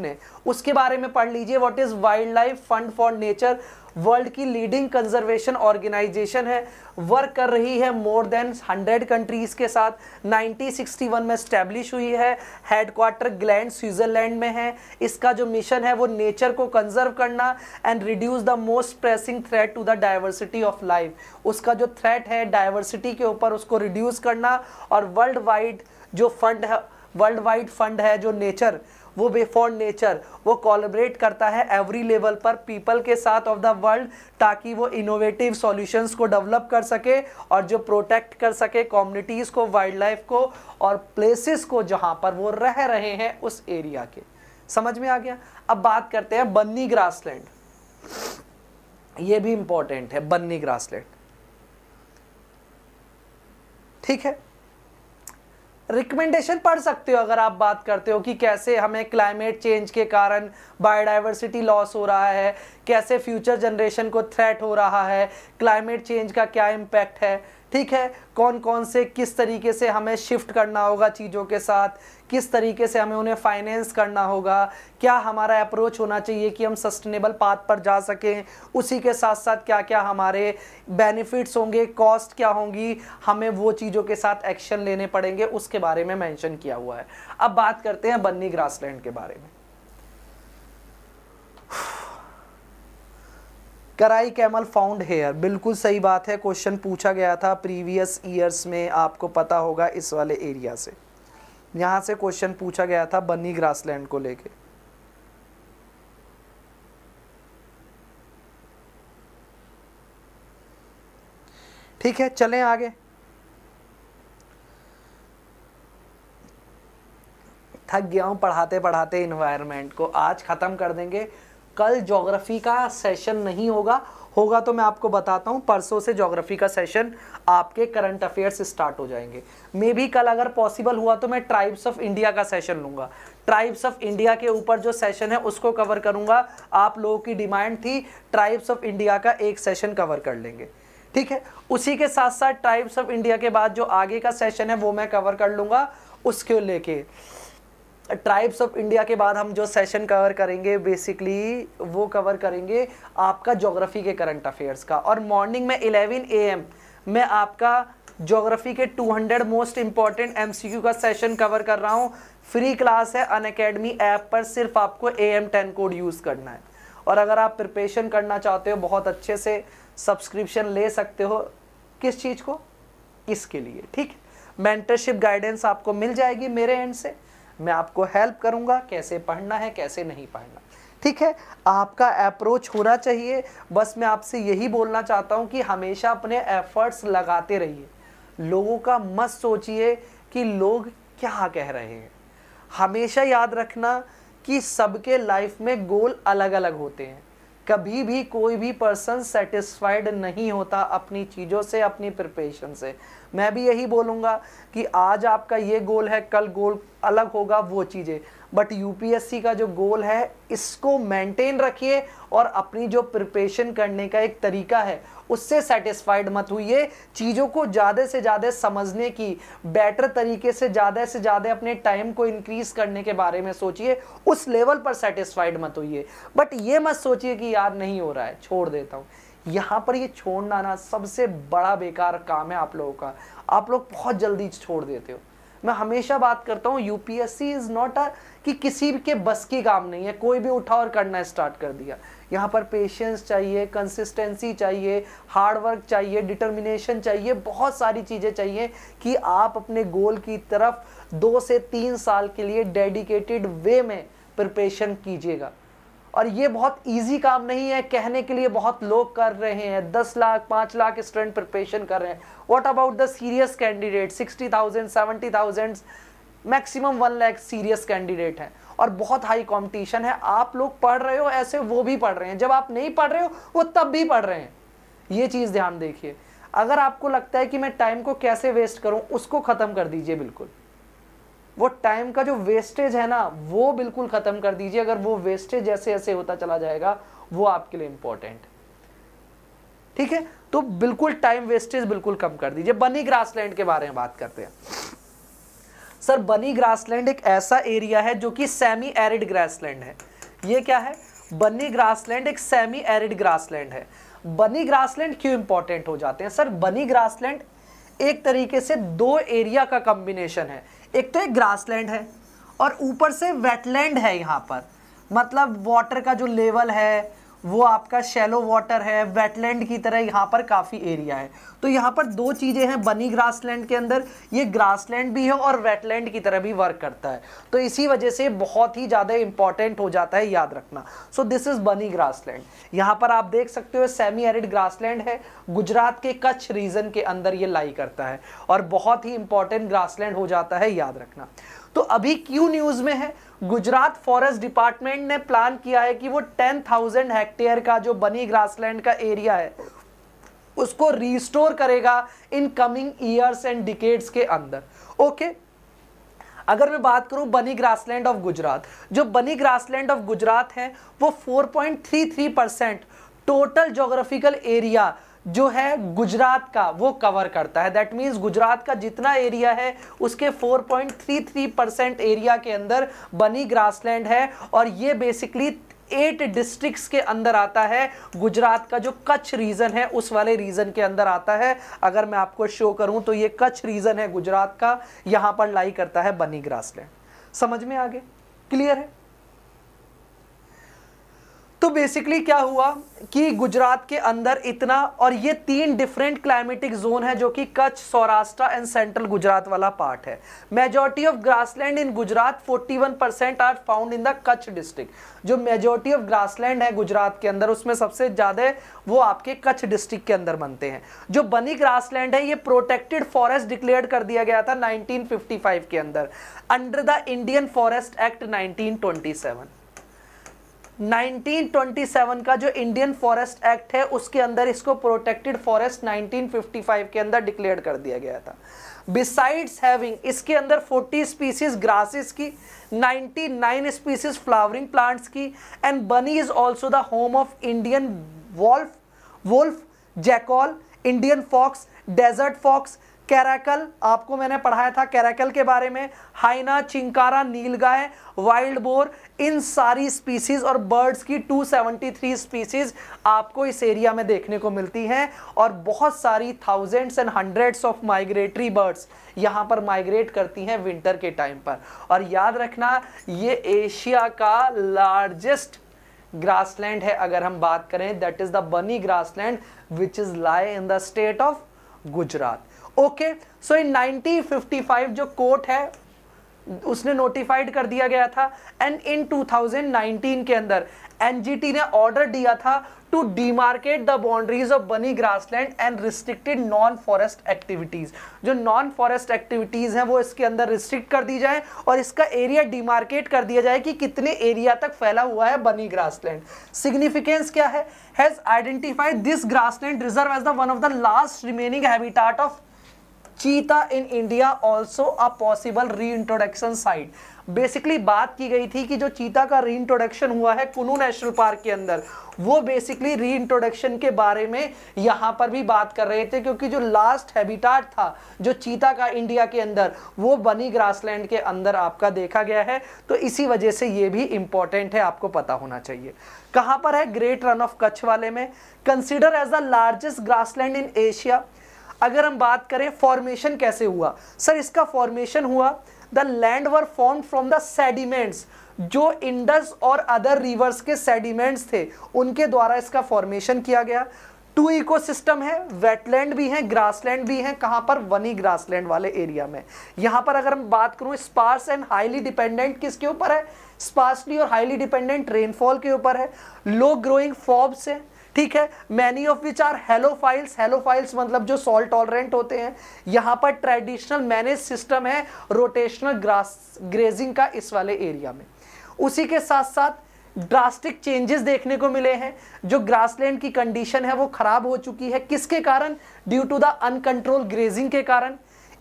ने उसके बारे में पढ़ लीजिए what is wild life fund for nature world की लीडिंग कंजर्वेशन ऑर्गेनाइजेशन है वर्क कर रही है मोर देन 100 कंट्रीज़ के साथ 1961 में स्टैब्लिश हुई है हेडक्वार्टर ग्लैंड स्विट्ज़रलैंड में है इसका जो मिशन है वो नेचर को कंजर्व करना and reduce the most pressing threat to the diversity of life उसका जो थ्रेट है डाइवर्सिटी के ऊपर उसको रिड्यूस करना और वर्ल्ड वाइड जो फंड है वर्ल्ड वाइड फंड है जो नेचर वो बेफॉर नेचर वो कोलबरेट करता है एवरी लेवल पर पीपल के साथ ऑफ द वर्ल्ड ताकि वो इनोवेटिव सॉल्यूशंस को डेवलप कर सके और जो प्रोटेक्ट कर सके कम्युनिटीज़ को वाइल्ड लाइफ को और प्लेसेस को जहाँ पर वो रह रहे हैं उस एरिया के समझ में आ गया अब बात करते हैं बन्नी ग्रास ये भी इंपॉर्टेंट है बन्नी ग्रास ठीक है रिकमेंडेशन पढ़ सकते हो अगर आप बात करते हो कि कैसे हमें क्लाइमेट चेंज के कारण बायोडाइवर्सिटी लॉस हो रहा है कैसे फ्यूचर जनरेशन को थ्रेट हो रहा है क्लाइमेट चेंज का क्या इम्पैक्ट है ठीक है कौन कौन से किस तरीके से हमें शिफ्ट करना होगा चीज़ों के साथ किस तरीके से हमें उन्हें फाइनेंस करना होगा क्या हमारा अप्रोच होना चाहिए कि हम सस्टेनेबल पाथ पर जा सकें उसी के साथ साथ क्या क्या हमारे बेनिफिट्स होंगे कॉस्ट क्या होंगी हमें वो चीज़ों के साथ एक्शन लेने पड़ेंगे उसके बारे में मैंशन किया हुआ है अब बात करते हैं बन्नी ग्रासलैंड के बारे में कराई कैमल फाउंड हेयर बिल्कुल सही बात है क्वेश्चन पूछा गया था प्रीवियस ईयर्स में आपको पता होगा इस वाले एरिया से यहाँ से क्वेश्चन पूछा गया था बनी ग्रासलैंड को लेके ठीक है चलें आगे थक गया हूँ पढ़ाते पढ़ाते इन्वायरमेंट को आज ख़त्म कर देंगे कल जोग्राफ़ी का सेशन नहीं होगा होगा तो मैं आपको बताता हूँ परसों से जोग्राफ़ी का सेशन आपके करंट अफेयर्स स्टार्ट हो जाएंगे मे भी कल अगर पॉसिबल हुआ तो मैं ट्राइब्स ऑफ इंडिया का सेशन लूँगा ट्राइब्स ऑफ इंडिया के ऊपर जो सेशन है उसको कवर करूँगा आप लोगों की डिमांड थी ट्राइब्स ऑफ इंडिया का एक सेशन कवर कर लेंगे ठीक है उसी के साथ साथ ट्राइब्स ऑफ इंडिया के बाद जो आगे का सेशन है वो मैं कवर कर लूँगा उसके लेके ट्राइब्स ऑफ इंडिया के बाद हम जो सेशन कवर करेंगे बेसिकली वो कवर करेंगे आपका जोग्राफी के करंट अफेयर्स का और मॉर्निंग में ए एम मैं आपका जोग्राफी के 200 मोस्ट इंपॉर्टेंट एमसीक्यू का सेशन कवर कर रहा हूँ फ्री क्लास है अन अकेडमी ऐप पर सिर्फ आपको A M ten code use करना है और अगर आप प्रिपरेशन करना चाहते हो बहुत अच्छे से सब्सक्रिप्शन ले सकते हो किस चीज़ को इसके लिए ठीक मेंटरशिप गाइडेंस आपको मिल जाएगी मेरे एंड से मैं आपको हेल्प करूंगा कैसे पढ़ना है कैसे नहीं पढ़ना ठीक है आपका अप्रोच होना चाहिए बस मैं आपसे यही बोलना चाहता हूं कि हमेशा अपने एफर्ट्स लगाते रहिए लोगों का मत सोचिए कि लोग क्या कह रहे हैं हमेशा याद रखना कि सबके लाइफ में गोल अलग अलग होते हैं कभी भी कोई भी पर्सन सेटिस्फाइड नहीं होता अपनी चीज़ों से अपनी प्रिपरेशन से मैं भी यही बोलूँगा कि आज आपका ये गोल है कल गोल अलग होगा वो चीज़ें बट यूपीएससी का जो गोल है इसको मेंटेन रखिए और अपनी जो प्रिपरेशन करने का एक तरीका है उससे सेटिस्फाइड मत हुई चीज़ों को ज़्यादा से ज़्यादा समझने की बेटर तरीके से ज़्यादा से ज़्यादा अपने टाइम को इंक्रीज़ करने के बारे में सोचिए उस लेवल पर सेटिस्फाइड मत हुई बट ये मत सोचिए कि यार नहीं हो रहा है छोड़ देता हूँ यहाँ पर ये छोड़ना ना सबसे बड़ा बेकार काम है आप लोगों का आप लोग बहुत जल्दी छोड़ देते हो मैं हमेशा बात करता हूँ यूपीएससी इज़ नॉट अ कि किसी के बस की काम नहीं है कोई भी उठा और करना स्टार्ट कर दिया यहाँ पर पेशेंस चाहिए कंसिस्टेंसी चाहिए हार्डवर्क चाहिए डिटर्मिनेशन चाहिए बहुत सारी चीज़ें चाहिए कि आप अपने गोल की तरफ दो से तीन साल के लिए डेडिकेटेड वे में प्रिपरेशन कीजिएगा और ये बहुत ईजी काम नहीं है कहने के लिए बहुत लोग कर रहे हैं दस लाख पांच लाख स्टूडेंट प्रिपरेशन कर रहे हैं what about the serious candidate sixty thousand seventy thousand maximum one lakh serious candidate हैं और बहुत हाई कंपटीशन है आप लोग पढ़ रहे हो ऐसे वो भी पढ़ रहे हैं जब आप नहीं पढ़ रहे हो वो तब भी पढ़ रहे हैं ये चीज़ ध्यान देखिए अगर आपको लगता है कि मैं टाइम को कैसे वेस्ट करूं उसको ख़त्म कर दीजिए बिल्कुल वो टाइम का जो वेस्टेज है ना वो बिल्कुल ख़त्म कर दीजिए अगर वो वेस्टेज जैसे ऐसे होता चला जाएगा वो आपके लिए इंपॉर्टेंट ठीक है तो बिल्कुल टाइम वेस्टेज बिल्कुल कम कर दीजिए बनी ग्रासलैंड के बारे में बात करते हैं सर बनी ग्रासलैंड एक ऐसा एरिया है जो कि सेमी एरिड ग्रासलैंड है ये क्या है बनी ग्रासलैंड एक सेमी एरिड ग्रासलैंड है बनी ग्रासलैंड क्यों इंपॉर्टेंट हो जाते हैं सर बनी ग्रासलैंड एक तरीके से दो एरिया का कॉम्बिनेशन है एक तो एक ग्रासलैंड है और ऊपर से वेटलैंड है यहाँ पर मतलब वाटर का जो लेवल है वो आपका शेलो वाटर है वेटलैंड की तरह यहाँ पर काफ़ी एरिया है तो यहाँ पर दो चीज़ें हैं बनी ग्रासलैंड के अंदर ये ग्रासलैंड भी है और वेटलैंड की तरह भी वर्क करता है तो इसी वजह से बहुत ही ज़्यादा इंपॉर्टेंट हो जाता है याद रखना so this is Banni grassland यहाँ पर आप देख सकते हो सेमी एरिड ग्रासलैंड है गुजरात के कच्छ रीजन के अंदर ये लाई करता है और बहुत ही इंपॉर्टेंट ग्रासलैंड हो जाता है याद रखना तो अभी क्यों न्यूज़ में है गुजरात फॉरेस्ट डिपार्टमेंट ने प्लान किया है कि वो टेन थाउजेंड हेक्टेयर का जो बनी ग्रासलैंड का एरिया है उसको रिस्टोर करेगा in coming years and decades के अंदर ओके अगर मैं बात करूं बनी ग्रासलैंड ऑफ गुजरात जो बनी ग्रासलैंड ऑफ गुजरात है वो 4.33 परसेंट टोटल जोग्राफिकल एरिया जो है गुजरात का वो कवर करता है दैट मीन्स गुजरात का जितना एरिया है उसके 4.33 परसेंट एरिया के अंदर बनी ग्रासलैंड है और ये बेसिकली एट डिस्ट्रिक्ट्स के अंदर आता है गुजरात का जो कच्छ रीजन है उस वाले रीजन के अंदर आता है अगर मैं आपको शो करूं तो ये कच्छ रीजन है गुजरात का यहां पर लाई करता है बनी ग्रासलैंड समझ में आगे क्लियर है तो बेसिकली क्या हुआ कि गुजरात के अंदर इतना और ये तीन डिफरेंट क्लाइमेटिक जोन है जो कि कच्छ सौराष्ट्र एंड सेंट्रल गुजरात वाला पार्ट है majority of grassland in Gujarat 41 percent are found in the Kutch district जो मेजोरिटी ऑफ ग्रासलैंड है गुजरात के अंदर उसमें सबसे ज़्यादा वो आपके कच्छ डिस्ट्रिक्ट के अंदर बनते हैं जो बनी ग्रास है ये प्रोटेक्टेड फॉरेस्ट डिक्लेयर कर दिया गया था नाइनटीन के अंदर under the Indian forest act nineteen 1927 का जो इंडियन फॉरेस्ट एक्ट है उसके अंदर इसको प्रोटेक्टेड फॉरेस्ट 1955 के अंदर डिक्लेयर कर दिया गया था बिसाइड्स हैविंग इसके अंदर 40 स्पीसीज ग्रासेस की 99 स्पीसीज फ्लावरिंग प्लांट्स की and Banni is also the home of Indian wolf wolf jackal Indian fox desert fox caracal आपको मैंने पढ़ाया था कैराकल के बारे में hyena chinkara nilgai wild boar इन सारी स्पीसीज और बर्ड्स की 273 स्पीसीज आपको इस एरिया में देखने को मिलती हैं और बहुत सारी thousands and hundreds of migratory birds यहाँ पर माइग्रेट करती हैं विंटर के टाइम पर और याद रखना ये एशिया का लार्जेस्ट ग्रासलैंड है अगर हम बात करें that is the Banni grassland which is lie in the state of Gujarat okay so in 1955 जो कोर्ट है उसने नोटिफाइड कर दिया गया था एंड इन 2019 के अंदर एनजीटी ने ऑर्डर दिया था to demarcate the boundaries of Banni grassland and restricted non forest activities जो नॉन फॉरेस्ट एक्टिविटीज़ हैं वो इसके अंदर रिस्ट्रिक्ट कर दी जाए और इसका एरिया डिमार्केट कर दिया जाए कि कितने एरिया तक फैला हुआ है बनी ग्रासलैंड सिग्निफिकेंस क्या है has identified this grassland reserve as the one of the last remaining habitat of cheetah in India also a possible reintroduction site basically बात की गई थी कि जो चीता का री इंट्रोडक्शन हुआ है कुनू नेशनल पार्क के अंदर वो बेसिकली री इंट्रोडक्शन के बारे में यहाँ पर भी बात कर रहे थे क्योंकि जो लास्ट हैबिटाट था जो चीता का इंडिया के अंदर वो बनी ग्रासलैंड के अंदर आपका देखा गया है तो इसी वजह से ये भी इंपॉर्टेंट है आपको पता होना चाहिए कहाँ पर है ग्रेट रन ऑफ कच्छ वाले में consider as the largest grassland in Asia अगर हम बात करें फॉर्मेशन कैसे हुआ सर इसका फॉर्मेशन हुआ the land were form from the sediments जो इंडस और अदर रिवर्स के सेडिमेंट्स थे उनके द्वारा इसका फॉर्मेशन किया गया टू इकोसिस्टम है वेटलैंड भी है ग्रासलैंड भी है कहाँ पर वनी ग्रासलैंड वाले एरिया में यहाँ पर अगर हम बात करूँ स्पार्स एंड हाईली डिपेंडेंट किसके ऊपर है स्पार्सली और हाईली डिपेंडेंट रेनफॉल के ऊपर है लो ग्रोइंग फॉब्स है ठीक है many of which are halophytes halophytes मतलब जो सॉल टॉलरेंट होते हैं यहां पर ट्रेडिशनल मैनेज सिस्टम है रोटेशनल ग्रास ग्रेजिंग का इस वाले एरिया में उसी के साथ साथ ड्रास्टिक चेंजेस देखने को मिले हैं जो ग्रासलैंड की कंडीशन है वो खराब हो चुकी है किसके कारण due to the uncontrol grazing के कारण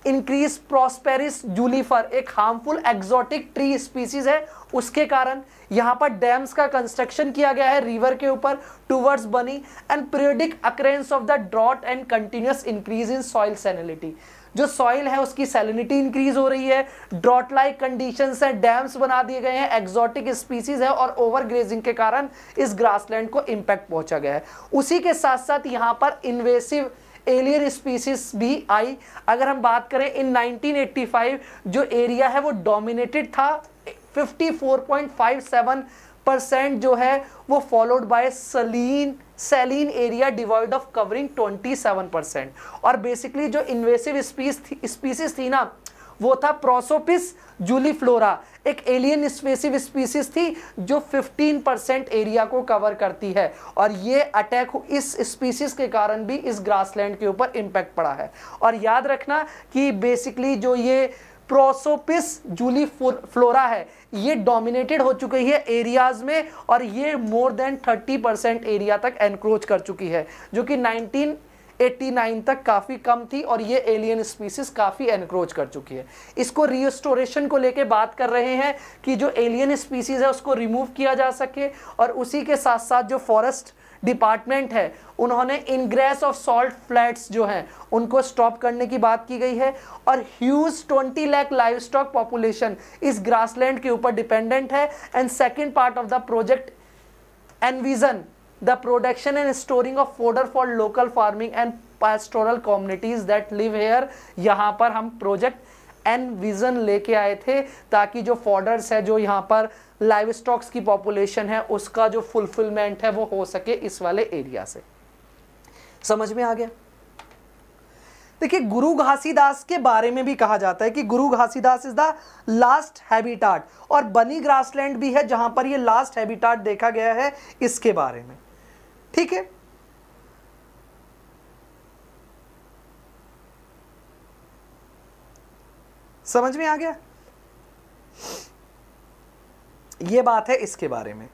इंक्रीज प्रोस्पेरिस जूलीफर एक हार्मफुल एक्सोटिक ट्री स्पीसीज है उसके कारण यहाँ पर डैम्स का कंस्ट्रक्शन किया गया है रिवर के ऊपर towards Banni and periodic occurrence of the drought and continuous increase in soil salinity जो सॉइल है उसकी सेलिनिटी इंक्रीज हो रही है ड्रॉट लाइक कंडीशन है डैम्स बना दिए गए हैं एक्सोटिक स्पीसीज है और ओवर ग्रेजिंग के कारण इस ग्रासलैंड को इम्पैक्ट पहुंचा गया है उसी के साथ साथ यहाँ पर इन्वेसिव एलियन स्पीसीज भी आई अगर हम बात करें इन 1985 जो एरिया है वो डोमिनेटेड था 54.57 परसेंट जो है वो followed by saline saline area divide of covering 27 percent और बेसिकली जो इन्वेसिव स्पीस स्पीसीज थी ना वो था प्रोसोपिस जूलीफ्लोरा एक एलियन स्पेसिव स्पीसीज थी जो 15 परसेंट एरिया को कवर करती है और ये अटैक इस स्पीसीज के कारण भी इस ग्रासलैंड के ऊपर इम्पैक्ट पड़ा है और याद रखना कि बेसिकली जो ये प्रोसोपिस जूली फ्लोरा है ये डोमिनेटेड हो चुकी है एरियाज में और ये मोर देन 30 परसेंट एरिया तक एनक्रोच कर चुकी है जो कि नाइनटीन 89 तक काफ़ी कम थी और ये एलियन स्पीसीज काफ़ी एनक्रोच कर चुकी है इसको रिस्टोरेशन को लेके बात कर रहे हैं कि जो एलियन स्पीसीज है उसको रिमूव किया जा सके और उसी के साथ साथ जो फॉरेस्ट डिपार्टमेंट है उन्होंने इनग्रेस ऑफ सॉल्ट फ्लैट्स जो हैं उनको स्टॉप करने की बात की गई है और huge 20 lakh live stock population इस ग्रासलैंड के ऊपर डिपेंडेंट है and second part of the project envision the production and storing of fodder for local farming and pastoral communities that live here यहाँ पर हम प्रोजेक्ट एंड विज़न लेके आए थे ताकि जो फॉर्डर्स है जो यहाँ पर लाइव स्टॉक्स की पॉपुलेशन है उसका जो फुलफिलमेंट है वो हो सके इस वाले एरिया से समझ में आ गया देखिए गुरु घासीदास के बारे में भी कहा जाता है कि Guru Ghasidas is the last habitat और बनी ग्रासलैंड भी है जहां पर ये लास्ट हैबिटाट देखा गया है इसके बारे में ठीक है समझ में आ गया ये बात है इसके बारे में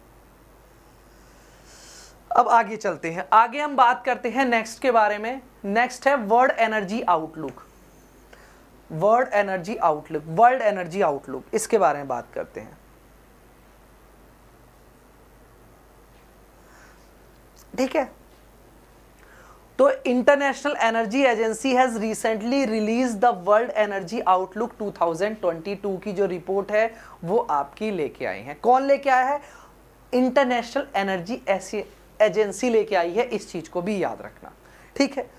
अब आगे चलते हैं आगे हम बात करते हैं नेक्स्ट के बारे में नेक्स्ट है world energy outlook world energy outlook world energy outlook इसके बारे में बात करते हैं ठीक है तो international energy agency has recently release the world energy outlook 2022 की जो रिपोर्ट है वो आपकी लेके आई है कौन लेके आया है इंटरनेशनल एनर्जी एजेंसी लेके आई है इस चीज़ को भी याद रखना ठीक है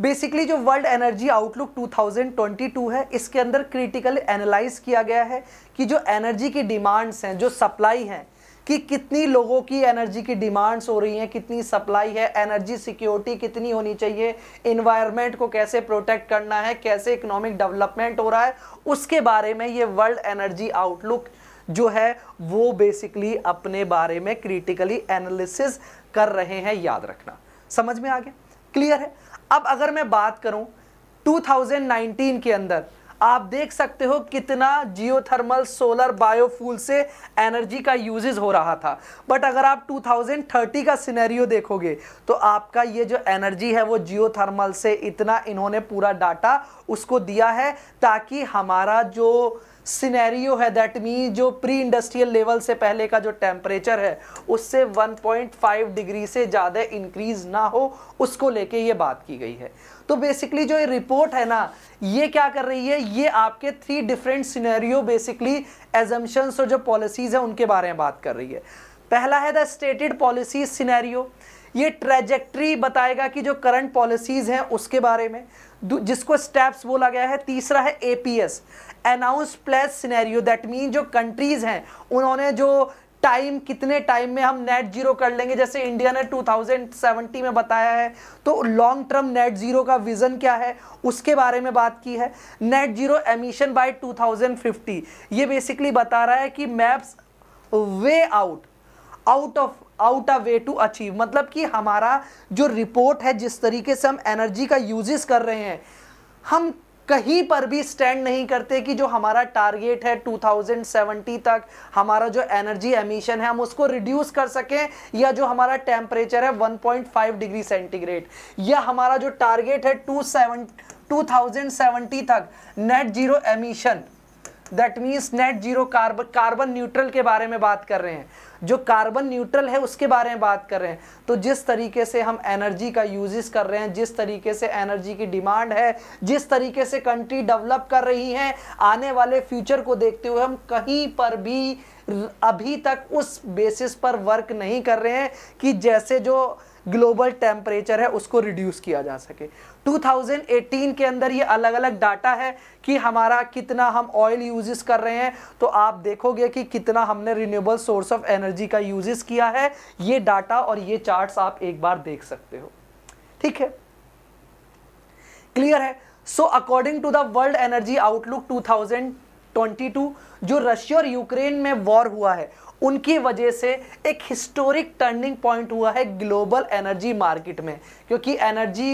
बेसिकली जो वर्ल्ड एनर्जी आउटलुक 2022 है इसके अंदर क्रिटिकल एनालाइज किया गया है कि जो एनर्जी की डिमांड्स हैं जो सप्लाई हैं कि कितनी लोगों की एनर्जी की डिमांड्स हो रही हैं कितनी सप्लाई है एनर्जी सिक्योरिटी कितनी होनी चाहिए इन्वायरमेंट को कैसे प्रोटेक्ट करना है कैसे इकोनॉमिक डेवलपमेंट हो रहा है उसके बारे में ये वर्ल्ड एनर्जी आउटलुक जो है वो बेसिकली अपने बारे में क्रिटिकली एनालिसिस कर रहे हैं याद रखना समझ में आ गया क्लियर है अब अगर मैं बात करूं 2019 के अंदर आप देख सकते हो कितना जियोथर्मल सोलर बायोफूल से एनर्जी का यूजेज हो रहा था बट अगर आप 2030 का सिनेरियो देखोगे तो आपका ये जो एनर्जी है वो जियोथर्मल से इतना इन्होंने पूरा डाटा उसको दिया है ताकि हमारा जो सिनेरियो है दैट मीन जो प्री इंडस्ट्रियल लेवल से पहले का जो टेम्परेचर है उससे 1.5 डिग्री से ज़्यादा इंक्रीज ना हो उसको लेके ये बात की गई है तो बेसिकली जो ये रिपोर्ट है ना ये क्या कर रही है ये आपके three different scenario basically assumptions और जो पॉलिसीज़ है उनके बारे में बात कर रही है पहला है द स्टेटेड पॉलिसी सिनेरियो ये ट्रेजेक्ट्री बताएगा कि जो करंट पॉलिसीज़ हैं उसके बारे में जिसको स्टेप्स बोला गया है तीसरा है APS announce pledges scenario that mean जो कंट्रीज़ हैं उन्होंने जो टाइम कितने टाइम में हम नेट जीरो कर लेंगे जैसे इंडिया ने 2070 में बताया है तो लॉन्ग टर्म नेट जीरो का विजन क्या है उसके बारे में बात की है नेट जीरो एमिशन बाय 2050 ये बेसिकली बता रहा है कि maps way out out of out a way to achieve मतलब कि हमारा जो रिपोर्ट है जिस तरीके से हम एनर्जी का यूजेस कर रहे हैं हम कहीं पर भी स्टैंड नहीं करते कि जो हमारा टारगेट है 2070 तक हमारा जो एनर्जी एमिशन है हम उसको रिड्यूस कर सकें या जो हमारा टेम्परेचर है 1.5 डिग्री सेंटीग्रेड या हमारा जो टारगेट है टू सेवन 2070 तक net zero emission that means net zero carbon carbon neutral के बारे में बात कर रहे हैं जो कार्बन न्यूट्रल है उसके बारे में बात कर रहे हैं तो जिस तरीके से हम एनर्जी का यूजेस कर रहे हैं जिस तरीके से एनर्जी की डिमांड है जिस तरीके से कंट्री डेवलप कर रही है आने वाले फ्यूचर को देखते हुए हम कहीं पर भी अभी तक उस बेसिस पर वर्क नहीं कर रहे हैं कि जैसे जो ग्लोबल टेम्परेचर है उसको रिड्यूस किया जा सके 2018 के अंदर ये अलग अलग डाटा है कि हमारा कितना हम ऑयल यूजेस कर रहे हैं तो आप देखोगे कि कितना हमने रिन्यूएबल सोर्स ऑफ एनर्जी का यूजेस किया है ये डाटा और ये चार्ट्स आप एक बार देख सकते हो ठीक है क्लियर है so according to the world energy outlook 2022 जो रशिया और यूक्रेन में वॉर हुआ है उनकी वजह से एक हिस्टोरिक टर्निंग पॉइंट हुआ है ग्लोबल एनर्जी मार्केट में क्योंकि एनर्जी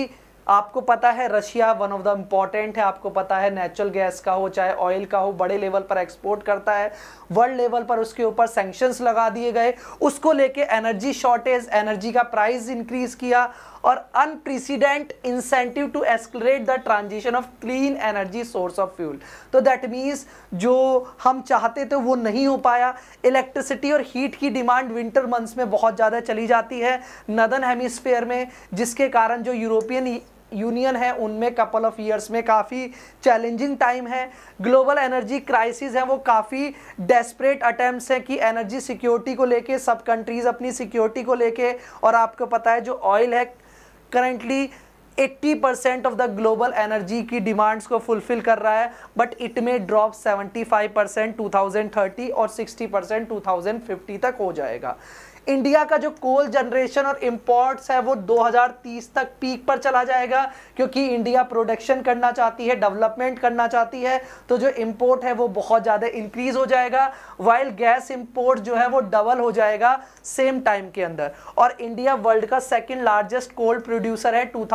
आपको पता है Russia one of the important है आपको पता है नेचुरल गैस का हो चाहे ऑयल का हो बड़े लेवल पर एक्सपोर्ट करता है वर्ल्ड लेवल पर उसके ऊपर सेंक्शंस लगा दिए गए उसको लेके एनर्जी शॉर्टेज एनर्जी का प्राइस इंक्रीज किया और unprecedented incentive to escalate the transition of clean energy source of fuel तो दैट मीन्स जो हम चाहते थे वो नहीं हो पाया इलेक्ट्रिसिटी और हीट की डिमांड विंटर मंथ्स में बहुत ज़्यादा चली जाती है नदन हेमिस्फेयर में जिसके कारण जो यूरोपियन यूनियन है उनमें कपल ऑफ ईयर्स में काफ़ी चैलेंजिंग टाइम है ग्लोबल एनर्जी क्राइसिस है वो काफ़ी डेस्परेट अटैम्प्ट हैं कि एनर्जी सिक्योरिटी को लेके सब कंट्रीज़ अपनी सिक्योरिटी को लेके और आपको पता है जो ऑयल है currently 80 percent of the global energy की डिमांड्स को फुलफिल कर रहा है बट इट में ड्रॉप 75 परसेंट टू और 60 परसेंट टू तक हो जाएगा इंडिया का जो कोल जनरेशन और इम्पोर्ट्स है वो 2030 तक पीक पर चला जाएगा क्योंकि इंडिया प्रोडक्शन करना चाहती है डेवलपमेंट करना चाहती है तो जो इम्पोर्ट है वो बहुत ज़्यादा इंक्रीज हो जाएगा वाइल गैस इम्पोर्ट जो है वो डबल हो जाएगा सेम टाइम के अंदर और इंडिया वर्ल्ड का सेकेंड लार्जेस्ट कोल प्रोड्यूसर है टू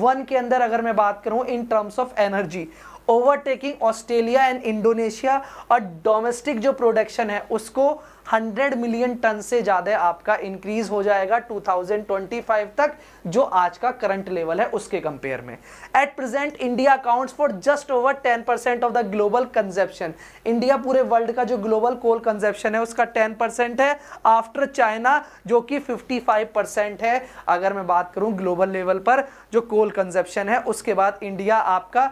वन के अंदर अगर मैं बात करूं in terms of energy overtaking Australia and Indonesia और डोमेस्टिक जो प्रोडक्शन है उसको 100 मिलियन टन से ज़्यादा आपका इंक्रीज हो जाएगा 2025 तक जो आज का करंट लेवल है उसके कंपेयर में at present India accounts for just over 10 percent of the global consumption India पूरे वर्ल्ड का जो ग्लोबल कोल कंजेप्शन है उसका 10 परसेंट है आफ्टर चाइना जो कि 55 परसेंट है अगर मैं बात करूं ग्लोबल लेवल पर जो कोल कंजेप्शन है उसके बाद इंडिया आपका